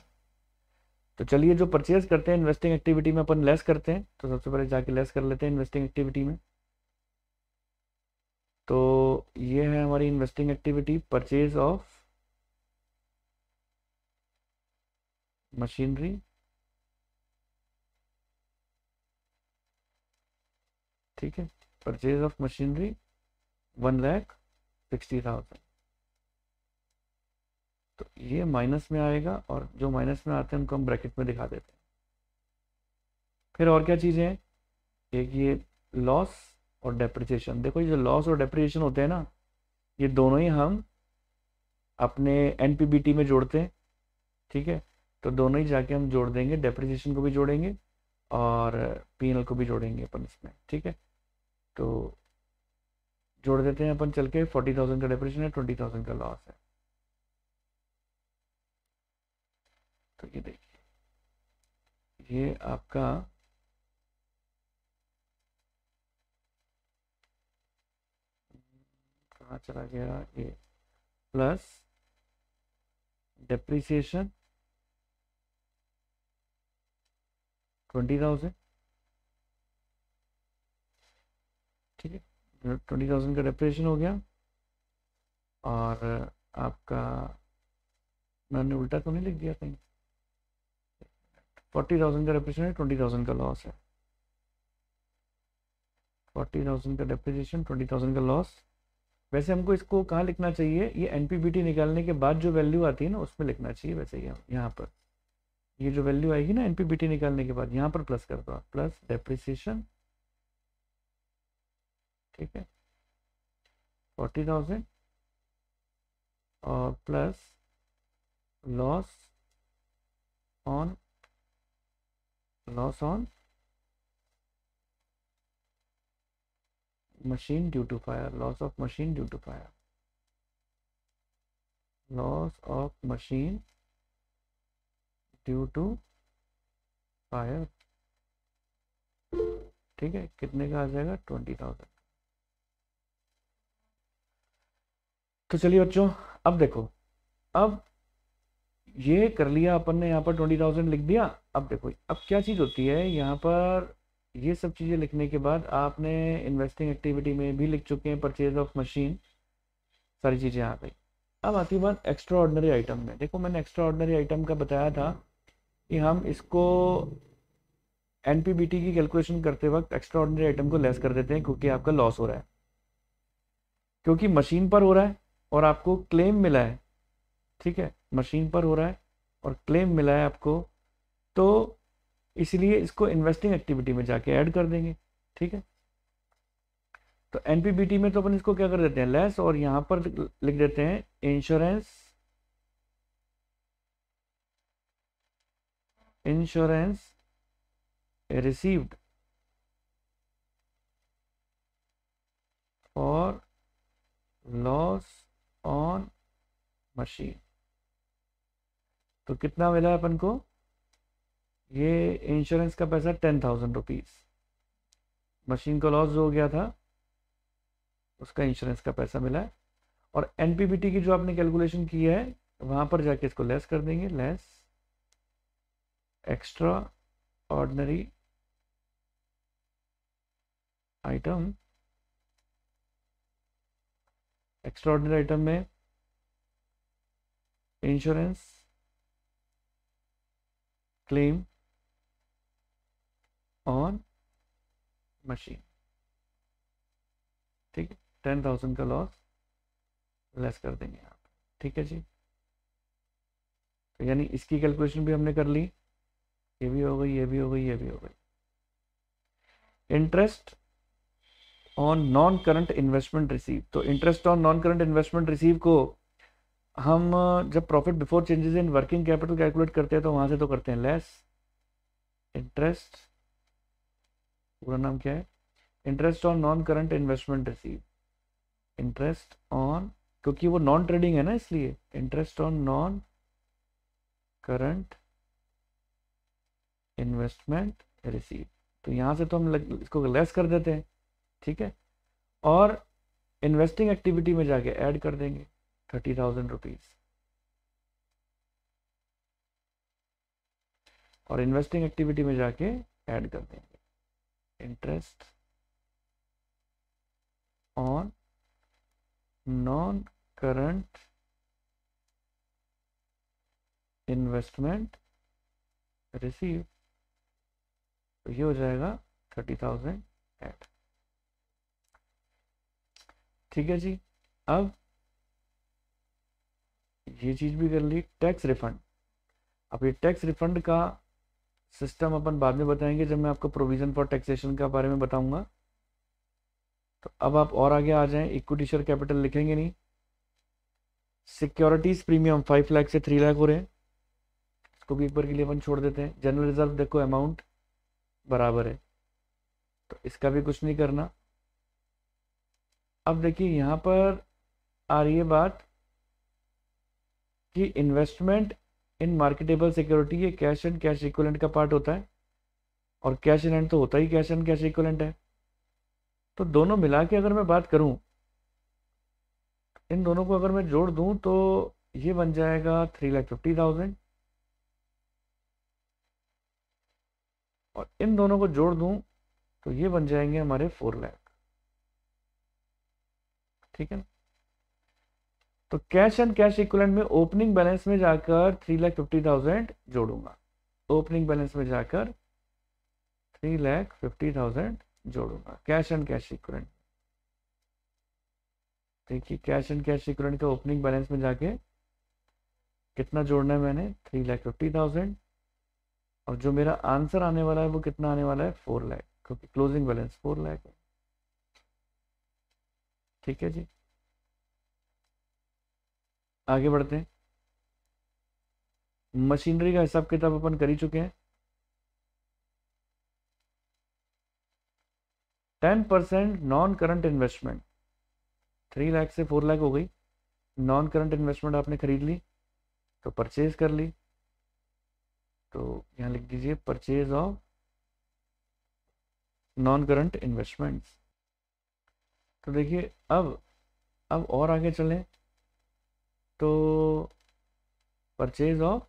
तो चलिए जो परचेज करते हैं इन्वेस्टिंग एक्टिविटी में अपन लेस करते हैं तो सबसे पहले जाके लेस कर लेते हैं इन्वेस्टिंग एक्टिविटी में तो ये है हमारी investing activity purchase of machinery ठीक है purchase of machinery one lakh sixty thousand तो ये माइनस में आएगा और जो माइनस में आते हैं उनको हम ब्रैकेट में दिखा देते हैं फिर और क्या चीज़ें हैं एक ये लॉस और डेप्रिसिएशन देखो ये जो लॉस और डेप्रिसिएशन होते हैं ना ये दोनों ही हम अपने एन में जोड़ते हैं ठीक है तो दोनों ही जाके हम जोड़ देंगे डेप्रिसिएशन को भी जोड़ेंगे और पी को भी जोड़ेंगे अपन इसमें ठीक है तो जोड़ देते हैं अपन चल के फोर्टी थाउजेंड का डेप्रेशन है ट्वेंटी थाउजेंड का लॉस है तो ये देखिए ये आपका कहाँ चला गया ये प्लस डेप्रिसिएशन ट्वेंटी थाउजेंड ठीक है ट्वेंटी थाउजेंड का डेप्रेशन हो गया और आपका मैंने उल्टा तो नहीं लिख दिया कहीं फोर्टी थाउजेंड का डेप्रेशन है ट्वेंटी थाउजेंड का लॉस है फोर्टी थाउजेंड का डेप्रिसिएशन ट्वेंटी थाउजेंड का लॉस वैसे हमको इसको कहाँ लिखना चाहिए ये एन निकालने के बाद जो वैल्यू आती है ना उसमें लिखना चाहिए वैसे ही यहाँ पर ये जो वैल्यू आएगी ना एन निकालने के बाद यहाँ पर प्लस कर दो प्लस डेप्रिसिएशन ठीक है फोर्टी थाउजेंड और plus loss on loss on machine due to fire loss of machine due to fire loss of machine due to fire ठीक है कितने का आ जाएगा ट्वेंटी थाउजेंड तो चलिए बच्चों अब देखो अब ये कर लिया अपन ने यहाँ पर ट्वेंटी थाउजेंड लिख दिया अब देखो अब क्या चीज़ होती है यहाँ पर ये सब चीज़ें लिखने के बाद आपने इन्वेस्टिंग एक्टिविटी में भी लिख चुके हैं परचेज ऑफ मशीन सारी चीज़ें आ गई अब आती बात एक्स्ट्रा ऑर्डनरी आइटम में देखो मैंने एक्स्ट्रा ऑर्डनरी आइटम का बताया था कि हम इसको एन की कैलकुलेशन करते वक्त एक्स्ट्रा ऑर्डनरी आइटम को लेस कर देते हैं क्योंकि आपका लॉस हो रहा है क्योंकि मशीन पर हो रहा है और आपको क्लेम मिला है ठीक है मशीन पर हो रहा है और क्लेम मिला है आपको तो इसलिए इसको इन्वेस्टिंग एक्टिविटी में जाके ऐड कर देंगे ठीक है तो एनपीबीटी में तो अपन इसको क्या कर देते हैं लेस और यहाँ पर लिख देते हैं insurance insurance received for loss on machine तो कितना मिला है अपन को ये इंश्योरेंस का पैसा टेन थाउजेंड रुपीज़ मशीन का लॉस जो हो गया था उसका इंश्योरेंस का पैसा मिला है और एन की जो आपने कैलकुलेशन की है वहां पर जाके इसको लेस कर देंगे less extraordinary item extraordinary item में इंश्योरेंस क्लेम ऑन मशीन ठीक है टेन थाउजेंड का लॉस लेस कर देंगे आप ठीक है जी तो यानी इसकी कैलकुलेशन भी हमने कर ली ये भी हो गई ये भी हो गई ये भी हो गई interest on non current investment receive तो interest on non current investment receive को हम uh, जब profit before changes in working capital calculate करते हैं तो वहां से तो करते हैं लेस इंटरेस्ट पूरा नाम क्या है interest on non current investment receive interest on क्योंकि वो नॉन ट्रेडिंग है ना इसलिए interest on non current investment receive तो यहाँ से तो हम लग, इसको लेस कर देते हैं ठीक है और इन्वेस्टिंग एक्टिविटी में जाके ऐड कर देंगे थर्टी थाउजेंड रुपीज़ और इन्वेस्टिंग एक्टिविटी में जाके ऐड कर देंगे interest on non current investment receive ये हो जाएगा थर्टी थाउजेंड एट ठीक है जी अब ये चीज़ भी कर ली टैक्स रिफंड अब ये टैक्स रिफंड का सिस्टम अपन बाद में बताएंगे जब मैं आपको प्रोविज़न फॉर टैक्सेशन का बारे में बताऊंगा तो अब आप और आगे आ जाएं इक्विटी शेयर कैपिटल लिखेंगे नहीं सिक्योरिटीज़ प्रीमियम फाइव लाख से थ्री लाख हो रहे हैं इसको भी एक बार के लिए अपन छोड़ देते हैं जनरल रिजर्व देखो अमाउंट बराबर है तो इसका भी कुछ नहीं करना अब देखिए यहाँ पर आ रही है बात कि इन्वेस्टमेंट इन मार्केटेबल सिक्योरिटी ये कैश एंड कैश इक्वलेंट का पार्ट होता है और कैश इन एंड तो होता ही कैश एंड कैश इक्वलेंट है तो दोनों मिला के अगर मैं बात करूँ इन दोनों को अगर मैं जोड़ दूँ तो ये बन जाएगा थ्री लाख फिफ्टी थाउजेंड और इन दोनों को जोड़ दूँ तो ये बन जाएंगे हमारे फोर लाख ठीक है तो कैश एंड कैश इक्वलेंट में ओपनिंग बैलेंस में जाकर थ्री लाख फिफ्टी थाउजेंड जोड़ूंगा ओपनिंग बैलेंस में जाकर थ्री लैख फिफ्टी थाउजेंड जोड़ूंगा कैश एंड कैश इक्वलेंट देखिए कैश एंड कैश इक्वलेंट का ओपनिंग बैलेंस में जाके कितना जोड़ना है मैंने थ्री लैख फिफ्टी थाउजेंड और जो मेरा आंसर आने वाला है वो कितना आने वाला है फोर लैख क्योंकि क्लोजिंग बैलेंस फोर लैख ठीक है जी आगे बढ़ते हैं मशीनरी का हिसाब किताब अपन कर ही चुके हैं ten percent non current investment three lakh से फोर लाख हो गई नॉन करंट इन्वेस्टमेंट आपने खरीद ली तो परचेज कर ली तो यहां लिख दीजिए purchase of non current investments तो देखिए अब अब और आगे चलें तो purchase of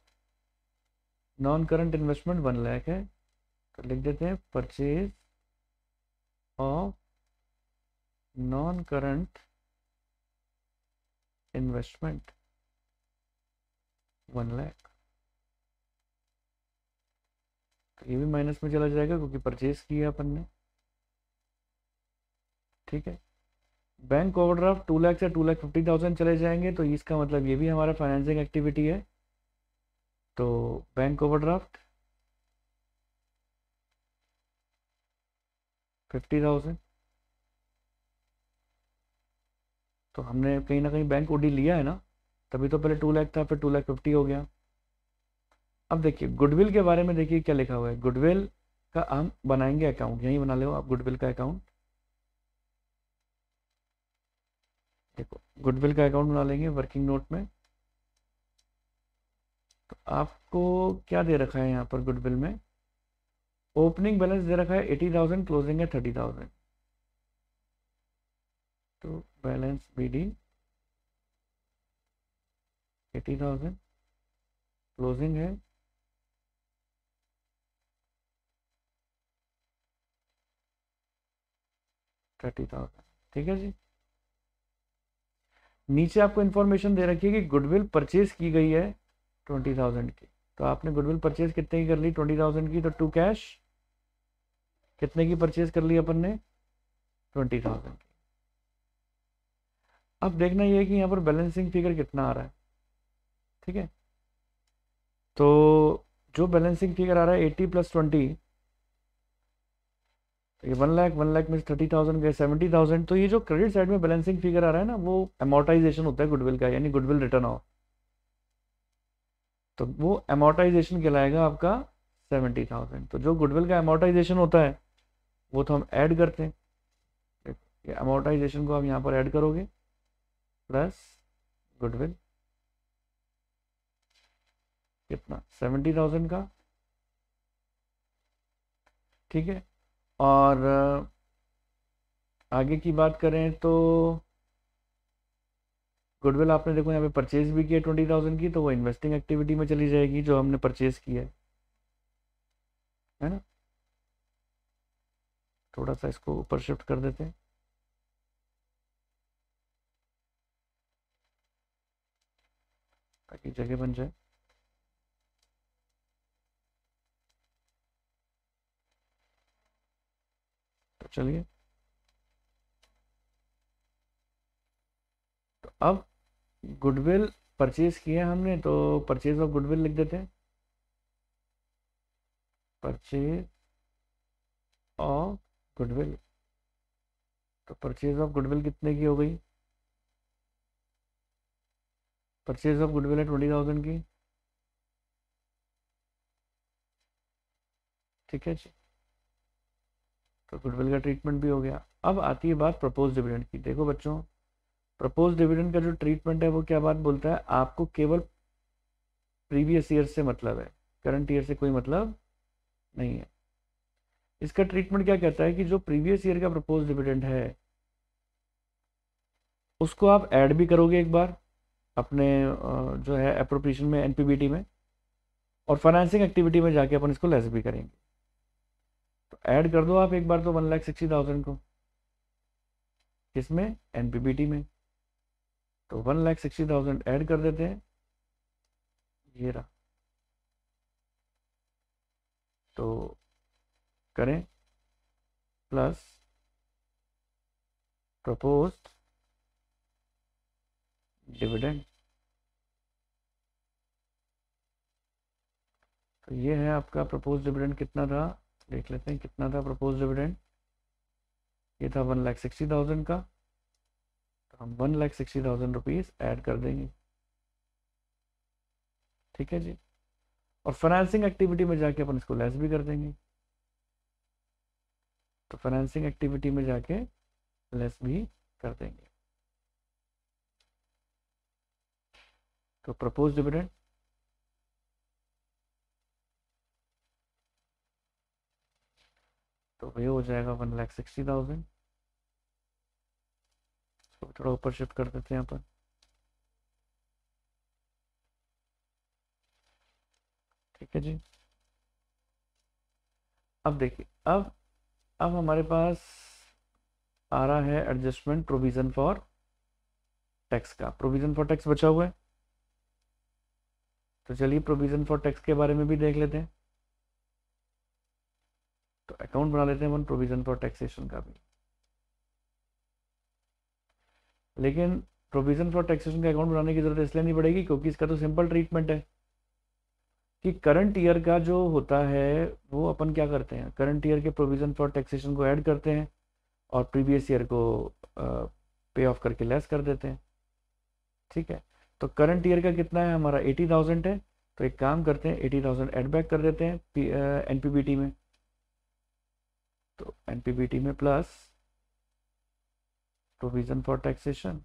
non current investment one lakh है तो लिख देते हैं purchase of non current investment one lakh तो ये भी माइनस में चला जाएगा क्योंकि परचेज किया अपन ने ठीक है बैंक ओवरड्राफ्ट टू लाख से टू लाख फिफ्टी थाउजेंड चले जाएंगे तो इसका मतलब ये भी हमारा फाइनेंसिंग एक्टिविटी है तो बैंक ओवरड्राफ्ट फिफ्टी थाउजेंड तो हमने कहीं ना कहीं बैंक ओडी लिया है ना तभी तो पहले टू लाख था फिर टू लाख फिफ्टी हो गया अब देखिए गुडविल के बारे में देखिए क्या लिखा हुआ है गुडविल का हम बनाएंगे अकाउंट यहीं बना ले आप गुडविल का अकाउंट देखो गुडविल का अकाउंट बना लेंगे वर्किंग नोट में तो आपको क्या दे रखा है यहाँ पर गुडविल में ओपनिंग बैलेंस दे रखा है एटी थाउजेंड क्लोजिंग है थर्टी थाउजेंड तो balance B D eighty thousand closing है थर्टी थाउजेंड ठीक है जी नीचे आपको इन्फॉर्मेशन दे रखी है कि गुडविल परचेज की गई है ट्वेंटी थाउजेंड की तो आपने गुडविल परचेज कितने की कर ली ट्वेंटी थाउजेंड की तो टू कैश कितने की परचेज कर ली अपन ने ट्वेंटी थाउजेंड की अब देखना यह है कि यहाँ पर बैलेंसिंग फिगर कितना आ रहा है ठीक है तो जो बैलेंसिंग फिगर आ रहा है एट्टी प्लस ट्वेंटी ये वन लाख वन लाख में थर्टी थाउजेंड गए सेवेंटी थाउजेंड तो ये जो क्रेडिट साइड में बैलेंसिंग फिगर आ रहा है ना वो एमोटाइजेशन होता है गुडविल का यानी गुडविल रिटर्न ऑफ तो वो अमोटाइजेशन कहलाएगा आपका सेवेंटी थाउजेंड तो जो गुडविल का एमोटाइजेशन होता है वो तो हम ऐड करते हैं ये अमोटाइजेशन को आप यहाँ पर ऐड करोगे प्लस गुडविल कितना सेवेंटी थाउजेंड का ठीक है और आगे की बात करें तो गुडविल आपने देखो यहाँ पे परचेज भी किया ट्वेंटी थाउजेंड की तो वो इन्वेस्टिंग एक्टिविटी में चली जाएगी जो हमने परचेज किया है है ना थोड़ा सा इसको ऊपर शिफ्ट कर देते हैं ताकि जगह बन जाए चलिए तो अब गुडविल परचेज किया हमने तो परचेज ऑफ गुडविल लिख देते हैं परचेज ऑफ गुडविल तो परचेज ऑफ गुडविल कितने की हो गई परचेज ऑफ गुडविल है ट्वेंटी थाउजेंड की ठीक है जी तो गुडविल का ट्रीटमेंट भी हो गया अब आती है बात प्रपोज डिविडेंड की देखो बच्चों प्रपोज डिविडेंड का जो ट्रीटमेंट है वो क्या बात बोलता है आपको केवल प्रीवियस ईयर से मतलब है करंट ईयर से कोई मतलब नहीं है इसका ट्रीटमेंट क्या कहता है कि जो प्रीवियस ईयर का प्रपोज डिविडेंड है उसको आप ऐड भी करोगे एक बार अपने जो है अप्रोप्रिएशन में एनपीबीटी में और फाइनेंसिंग एक्टिविटी में जाके अपन इसको लेस भी करेंगे ऐड कर दो आप एक बार तो वन लाख सिक्सटी थाउजेंड को किसमें टी में तो one lakh sixty thousand add कर देते हैं ये रहा तो करें प्लस प्रपोज डिविडेंड तो ये है आपका प्रपोज डिविडेंड कितना था देख लेते हैं कितना था प्रपोज डिविडेंड ये था वन लाख सिक्सटी थाउजेंड का तो हम one lakh sixty thousand rupees add कर देंगे ठीक है जी और फाइनेंसिंग एक्टिविटी में जाके अपन इसको लेस भी कर देंगे तो फाइनेंसिंग एक्टिविटी में जाके लेस भी कर देंगे तो प्रपोज डिविडेंड तो ये हो जाएगा वन लैख सिक्सटी थाउजेंड इसको तो थोड़ा ऊपर शिफ्ट कर देते हैं पर ठीक है जी अब देखिए अब अब हमारे पास आ रहा है एडजस्टमेंट प्रोविजन फॉर टैक्स का प्रोविजन फॉर टैक्स बचा हुआ है तो चलिए प्रोविजन फॉर टैक्स के बारे में भी देख लेते हैं तो अकाउंट बना लेते हैं प्रोविजन फॉर टैक्सेशन का भी लेकिन प्रोविजन फॉर टैक्सेशन का अकाउंट बनाने की जरूरत इसलिए नहीं पड़ेगी क्योंकि इसका तो सिंपल ट्रीटमेंट है कि करंट ईयर का जो होता है वो अपन क्या करते हैं करंट ईयर के प्रोविजन फॉर टैक्सेशन को ऐड करते हैं और प्रीवियस ईयर को पे ऑफ करके लेस कर देते हैं ठीक है तो करंट ईयर का कितना है हमारा एटी थाउजेंड है तो एक काम करते हैं एटी थाउजेंड एड बैक कर देते हैं एन में तो एनपीबीटी में plus provision for taxation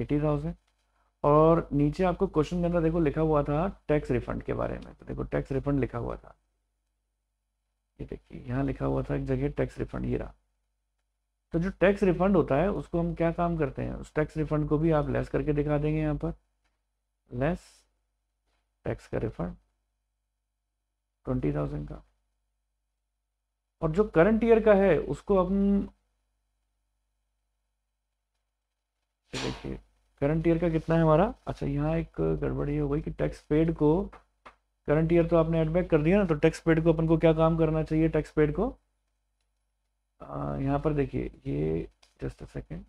eighty thousand और नीचे आपको क्वेश्चन के अंदर देखो लिखा हुआ था टैक्स रिफंड के बारे में तो देखो टैक्स रिफंड लिखा हुआ था ये देखिए यहाँ लिखा हुआ था एक जगह टैक्स रिफंड ये रहा तो जो टैक्स रिफंड होता है उसको हम क्या काम करते हैं उस टैक्स रिफंड को भी आप लेस करके दिखा देंगे यहाँ पर लेस टैक्स का रिफंड ट्वेंटी थाउजेंड का और जो करंट ईयर का है उसको हम देखिए करंट ईयर का कितना है हमारा अच्छा यहाँ एक गड़बड़ी हो गई कि टैक्स पेड को करंट ईयर तो आपने एडबैक कर दिया ना तो टैक्स पेड को अपन को क्या काम करना चाहिए टैक्स पेड को आ, यहाँ पर देखिए ये just a second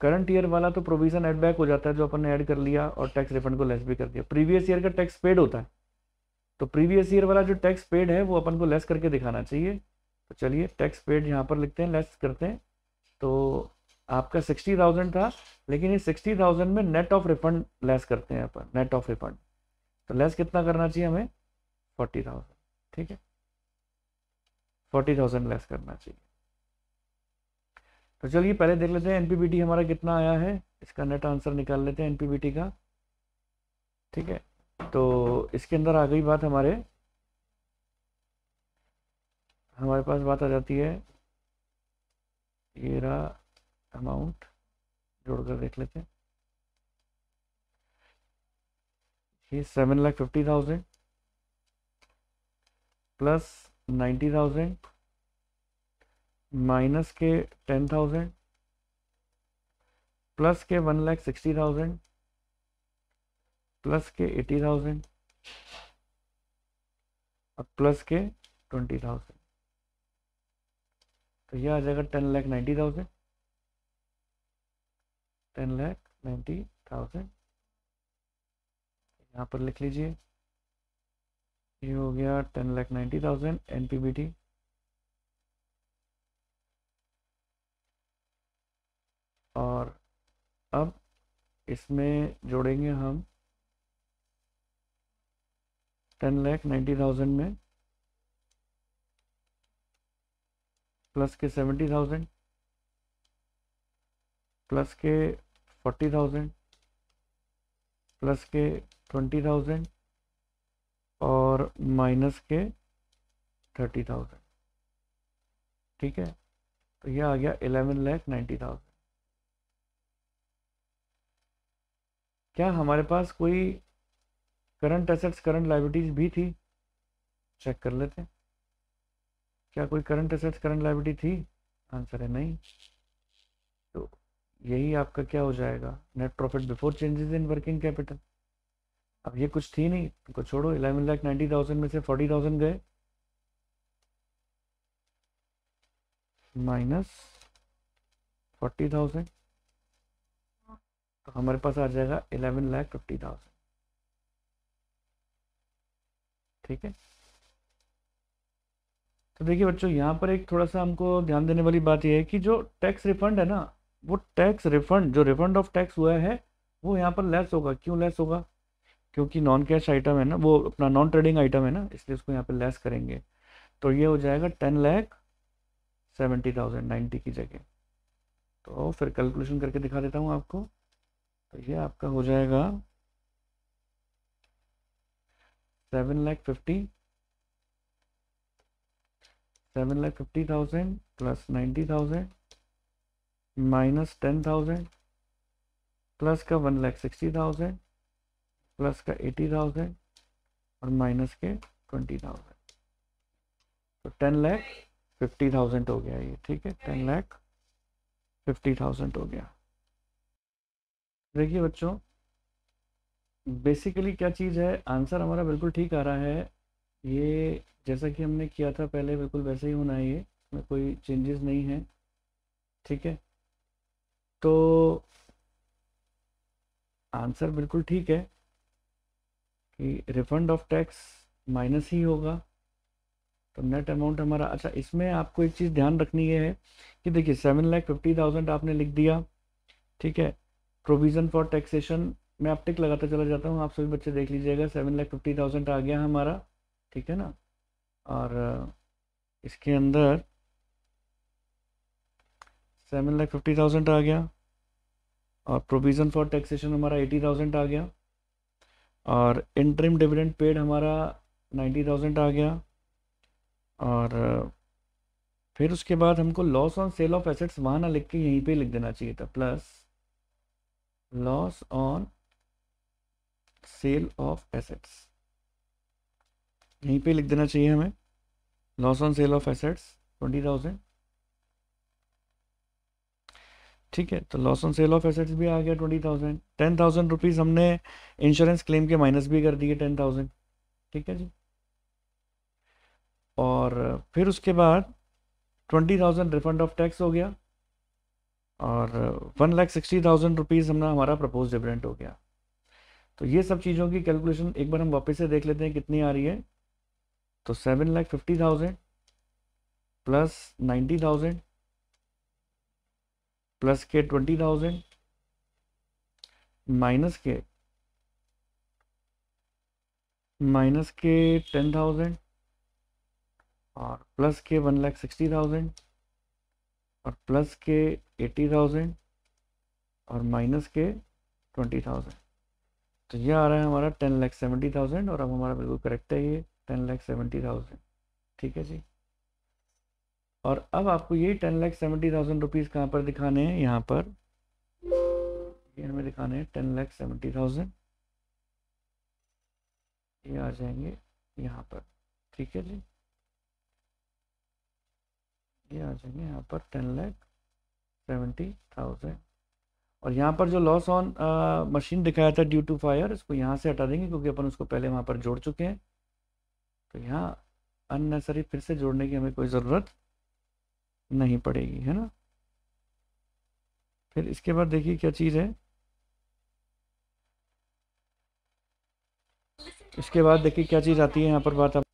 current year वाला तो प्रोविजन एड बैक हो जाता है जो अपन ने ऐड कर लिया और टैक्स रिफंड को लेस भी कर दिया प्रीवियस ईयर का टैक्स पेड होता है तो प्रीवियस ईयर वाला जो टैक्स पेड है वो अपन को लेस करके दिखाना चाहिए तो चलिए टैक्स पेड यहाँ पर लिखते हैं लेस करते हैं तो आपका सिक्सटी थाउजेंड था लेकिन ये सिक्सटी थाउजेंड में नेट ऑफ रिफंड लेस करते हैं अपन नेट ऑफ रिफंड तो लेस कितना करना चाहिए हमें फोर्टी थाउजेंड ठीक है फोर्टी थाउजेंड लेस करना चाहिए तो चलिए पहले देख लेते हैं एन हमारा कितना आया है इसका नेट आंसर निकाल लेते हैं एन का ठीक है तो इसके अंदर आ गई बात हमारे हमारे पास बात आ जाती है ये रहा अमाउंट जोड़कर देख लेते हैं ये seven lakh fifty thousand plus ninety thousand minus के टेन थाउजेंड प्लस के one lakh sixty thousand plus के एटी थाउजेंड और प्लस के ट्वेंटी थाउजेंड तो यह आ जाएगा ten lakh ninety thousand ten lakh ninety thousand यहाँ पर लिख लीजिए ये हो गया ten lakh ninety thousand N P B T अब इसमें जोड़ेंगे हम टेन लैख नाइन्टी थाउजेंड में प्लस के सेवेंटी थाउजेंड प्लस के फोर्टी थाउजेंड प्लस के ट्वेंटी थाउजेंड और माइनस के थर्टी थाउजेंड ठीक है तो ये आ गया एलेवन लैख नाइन्टी थाउजेंड क्या हमारे पास कोई करंट एसेट्स करंट लाइबिलिटीज भी थी चेक कर लेते क्या कोई करंट एसेट्स करंट लाइबिलिटी थी आंसर है नहीं तो यही आपका क्या हो जाएगा net profit before changes in working capital अब ये कुछ थी नहीं इनको छोड़ो इलेवन लाख नाइन्टी थाउजेंड में से फोर्टी थाउजेंड गए माइनस फोर्टी थाउजेंड तो हमारे पास आ जाएगा इलेवन लैख फिफ्टी थाउजेंड ठीक है तो देखिए बच्चों यहाँ पर एक थोड़ा सा हमको ध्यान देने वाली बात यह है कि जो टैक्स रिफंड है ना वो टैक्स रिफंड जो रिफंड ऑफ टैक्स हुआ है वो यहाँ पर लेस होगा क्यों लेस होगा क्योंकि नॉन कैश आइटम है ना वो अपना नॉन ट्रेडिंग आइटम है ना इसलिए उसको यहाँ पर लेस करेंगे तो ये हो जाएगा ten lakh seventy thousand ninety की जगह तो फिर कैलकुलेशन करके दिखा देता हूँ आपको तो ये आपका हो जाएगा seven lakh fifty seven lakh fifty thousand plus ninety thousand minus ten thousand plus का one lakh sixty thousand plus का एटी थाउजेंड और माइनस के ट्वेंटी थाउजेंड तो टेन लैख फिफ्टी थाउजेंड हो गया ये ठीक है टेन लैख फिफ्टी थाउजेंड हो गया देखिए बच्चों बेसिकली क्या चीज़ है आंसर हमारा बिल्कुल ठीक आ रहा है ये जैसा कि हमने किया था पहले बिल्कुल वैसे ही होना है ये इसमें कोई चेंजेस नहीं है ठीक है तो आंसर बिल्कुल ठीक है कि रिफंड ऑफ टैक्स माइनस ही होगा तो नेट अमाउंट हमारा अच्छा इसमें आपको एक चीज़ ध्यान रखनी है कि देखिए सेवन लैख फिफ्टी थाउजेंड आपने लिख दिया ठीक है प्रोविज़न फॉर टैक्सेशन मैं आप टिक लगाता चला जाता हूँ आप सभी बच्चे देख लीजिएगा सेवन लाख फिफ्टी थाउजेंड आ गया हमारा ठीक है ना और इसके अंदर सेवन लाख फिफ्टी थाउजेंड आ गया और प्रोविज़न फॉर टैक्सेशन हमारा एटी थाउजेंड आ गया और इंटरिम डिविडेंड पेड हमारा नाइन्टी थाउजेंड आ गया और फिर उसके बाद हमको loss on sale of assets वहाँ ना लिख के यहीं पे लिख देना चाहिए था plus loss on sale of assets यहीं पे लिख देना चाहिए हमें loss on sale of assets twenty thousand ठीक है तो loss on sale of assets भी आ गया twenty thousand ten thousand rupees हमने इंश्योरेंस क्लेम के माइनस भी कर दिए टेन थाउजेंड ठीक है जी और फिर उसके बाद twenty thousand refund of tax हो गया और one lakh sixty thousand rupees हमने हमारा प्रपोज डिविडेंट हो गया तो ये सब चीज़ों की कैलकुलेशन एक बार हम वापस से देख लेते हैं कितनी आ रही है तो seven lakh fifty thousand plus ninety thousand plus के ट्वेंटी थाउजेंड माइनस के माइनस के टेन थाउजेंड और प्लस के वन लाख सिक्सटी थाउजेंड और प्लस के एट्टी थाउजेंड और माइनस के ट्वेंटी थाउजेंड तो ये आ रहा है हमारा टेन लैख सेवेंटी थाउजेंड और अब हमारा बिल्कुल करेक्ट है ये टेन लैख सेवेंटी थाउजेंड ठीक है जी और अब आपको ये ten lakh seventy thousand rupees कहाँ पर दिखाने हैं यहाँ पर ये हमें दिखाने हैं टेन लैख सेवेंटी थाउजेंड ये आ जाएंगे यहाँ पर ठीक है जी ये आ जाएंगे यहाँ पर टेन लैख सेवेंटी थाउजेंड और यहाँ पर जो लॉस ऑन मशीन दिखाया था ड्यू टू फायर इसको यहाँ से हटा देंगे क्योंकि अपन उसको पहले वहाँ पर जोड़ चुके हैं तो यहाँ अननेसरी फिर से जोड़ने की हमें कोई ज़रूरत नहीं पड़ेगी है ना फिर इसके बाद देखिए क्या चीज़ है इसके बाद देखिए क्या चीज़ आती है यहाँ पर बात आप,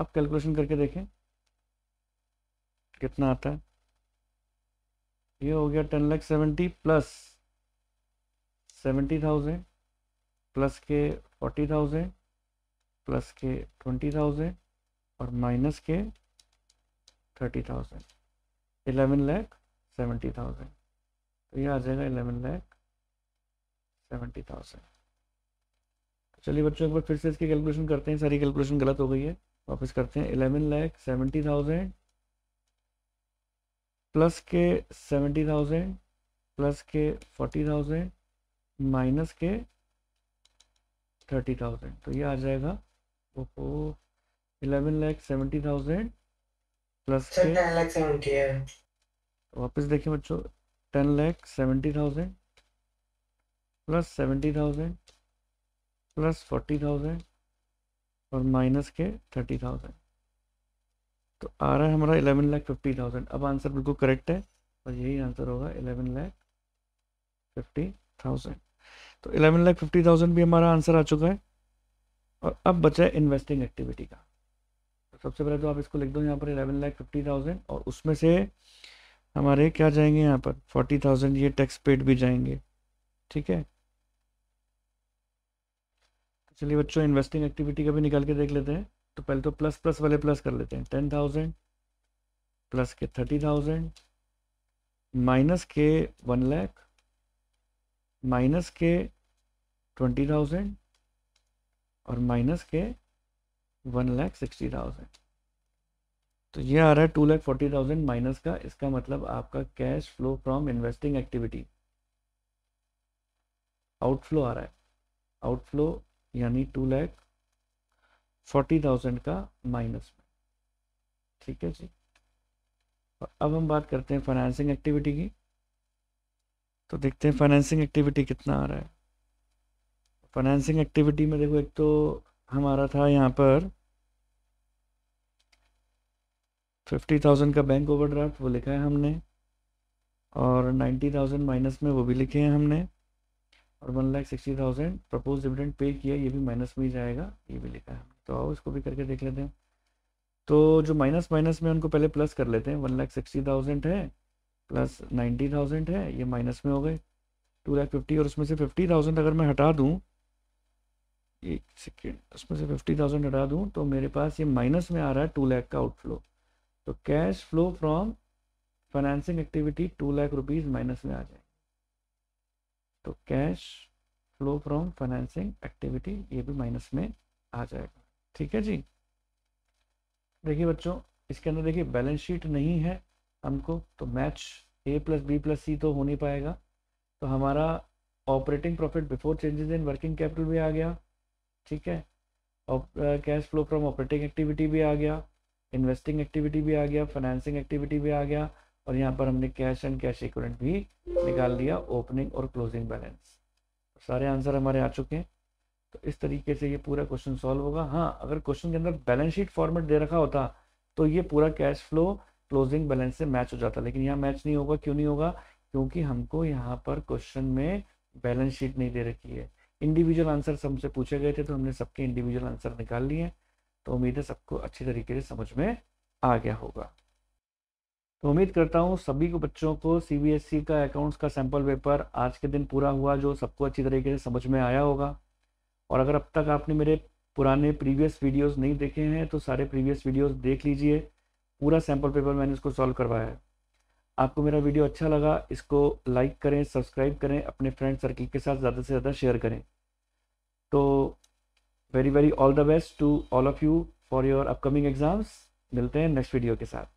आप कैलकुलेशन करके देखें कितना आता है ये हो गया ten lakh seventy plus seventy thousand plus के फोर्टी थाउजेंड प्लस के ट्वेंटी थाउजेंड और माइनस के thirty thousand eleven lakh seventy thousand तो ये आ जाएगा एलेवन लैख सेवेंटी थाउजेंड चलिए बच्चों एक बार फिर से इसकी कैलकुलेशन करते हैं सारी कैलकुलेशन गलत हो गई है वापस करते हैं eleven lakh seventy thousand plus के सेवेंटी थाउजेंड प्लस के फोर्टी थाउजेंड माइनस के थर्टी थाउजेंड तो ये आ जाएगा ओहो eleven lakh seventy thousand plus के टेन लैख सेवेंटी है वापस देखिए बच्चों ten lakh seventy thousand plus seventy thousand plus forty thousand और माइनस के थर्टी थाउजेंड तो आ रहा है हमारा इलेवन लाख फिफ्टी थाउजेंड अब आंसर बिल्कुल करेक्ट है और यही आंसर होगा इलेवन लाख फिफ्टी थाउजेंड तो इलेवन लाख फिफ्टी थाउजेंड भी हमारा आंसर आ चुका है और अब बचा है इन्वेस्टिंग एक्टिविटी का तो सबसे पहले तो आप इसको लिख दो यहाँ पर इलेवन लाख फिफ्टी थाउजेंड और उसमें से हमारे क्या जाएंगे यहाँ पर फोर्टी थाउजेंड ये टैक्स पेड भी जाएंगे ठीक है चलिए बच्चों इन्वेस्टिंग एक्टिविटी का भी निकाल के देख लेते हैं तो पहले तो प्लस प्लस वाले प्लस कर लेते हैं टेन थाउजेंड प्लस के थर्टी थाउजेंड माइनस के वन लैख माइनस के ट्वेंटी थाउजेंड और माइनस के वन लैख सिक्सटी थाउजेंड तो ये आ रहा है two lakh forty thousand minus का इसका मतलब आपका cash flow from investing activity outflow आ रहा है आउटफ्लो यानी टू लैख फोर्टी थाउजेंड का माइनस में ठीक है जी और अब हम बात करते हैं फाइनेंसिंग एक्टिविटी की तो देखते हैं फाइनेंसिंग एक्टिविटी कितना आ रहा है फाइनेंसिंग एक्टिविटी में देखो एक तो हमारा था यहाँ पर फिफ्टी थाउजेंड का बैंक ओवरड्राफ्ट वो लिखा है हमने और नाइन्टी थाउजेंड माइनस में वो भी लिखे हैं हमने और one lakh sixty thousand propose dividend pay किया ये भी माइनस में ही जाएगा ये भी लिखा है हमने तो आओ इसको भी करके देख लेते हैं तो जो माइनस माइनस में उनको पहले प्लस कर लेते हैं वन लाख सिक्सटी थाउजेंड है प्लस नाइन्टी थाउजेंड है ये माइनस में हो गए टू लाख फिफ्टी और उसमें से फिफ्टी थाउजेंड अगर मैं हटा दूँ एक सेकेंड उसमें से फिफ्टी थाउजेंड हटा दूँ तो मेरे पास ये माइनस में आ रहा है टू लाख का आउटफ्लो तो cash flow from financing activity two lakh rupees minus में आ जाए तो cash flow from financing activity ये भी माइनस में आ जाएगा ठीक है जी देखिए बच्चों इसके अंदर देखिए बैलेंस शीट नहीं है हमको तो match A plus B plus C तो हो नहीं पाएगा तो हमारा operating profit before changes in working capital भी आ गया ठीक है cash flow from operating activity भी आ गया इन्वेस्टिंग एक्टिविटी भी आ गया फाइनेंसिंग एक्टिविटी भी आ गया और यहाँ पर हमने कैश एंड कैश इक्विवेलेंट भी निकाल लिया ओपनिंग और क्लोजिंग बैलेंस सारे आंसर हमारे आ चुके हैं तो इस तरीके से ये पूरा क्वेश्चन सॉल्व होगा हाँ अगर क्वेश्चन के अंदर बैलेंस शीट फॉर्मेट दे रखा होता तो ये पूरा कैश फ्लो क्लोजिंग बैलेंस से मैच हो जाता लेकिन यहाँ मैच नहीं होगा क्यों नहीं होगा क्योंकि हमको यहाँ पर क्वेश्चन में बैलेंस शीट नहीं दे रखी है इंडिविजुअल आंसर हमसे पूछे गए थे तो हमने सबके इंडिविजुअल आंसर निकाल लिए तो उम्मीद है सबको अच्छे तरीके से समझ में आ गया होगा तो उम्मीद करता हूँ सभी को बच्चों को सी e का अकाउंट्स का सैम्पल पेपर आज के दिन पूरा हुआ जो सबको अच्छी तरीके से समझ में आया होगा और अगर अब तक आपने मेरे पुराने प्रीवियस वीडियोस नहीं देखे हैं तो सारे प्रीवियस वीडियोस देख लीजिए पूरा सैम्पल पेपर मैंने इसको सॉल्व करवाया है आपको मेरा वीडियो अच्छा लगा इसको लाइक करें सब्सक्राइब करें अपने फ्रेंड सर्किल के साथ ज़्यादा से ज़्यादा शेयर करें तो very very all the best to all of you for your upcoming exams मिलते हैं नेक्स्ट वीडियो के साथ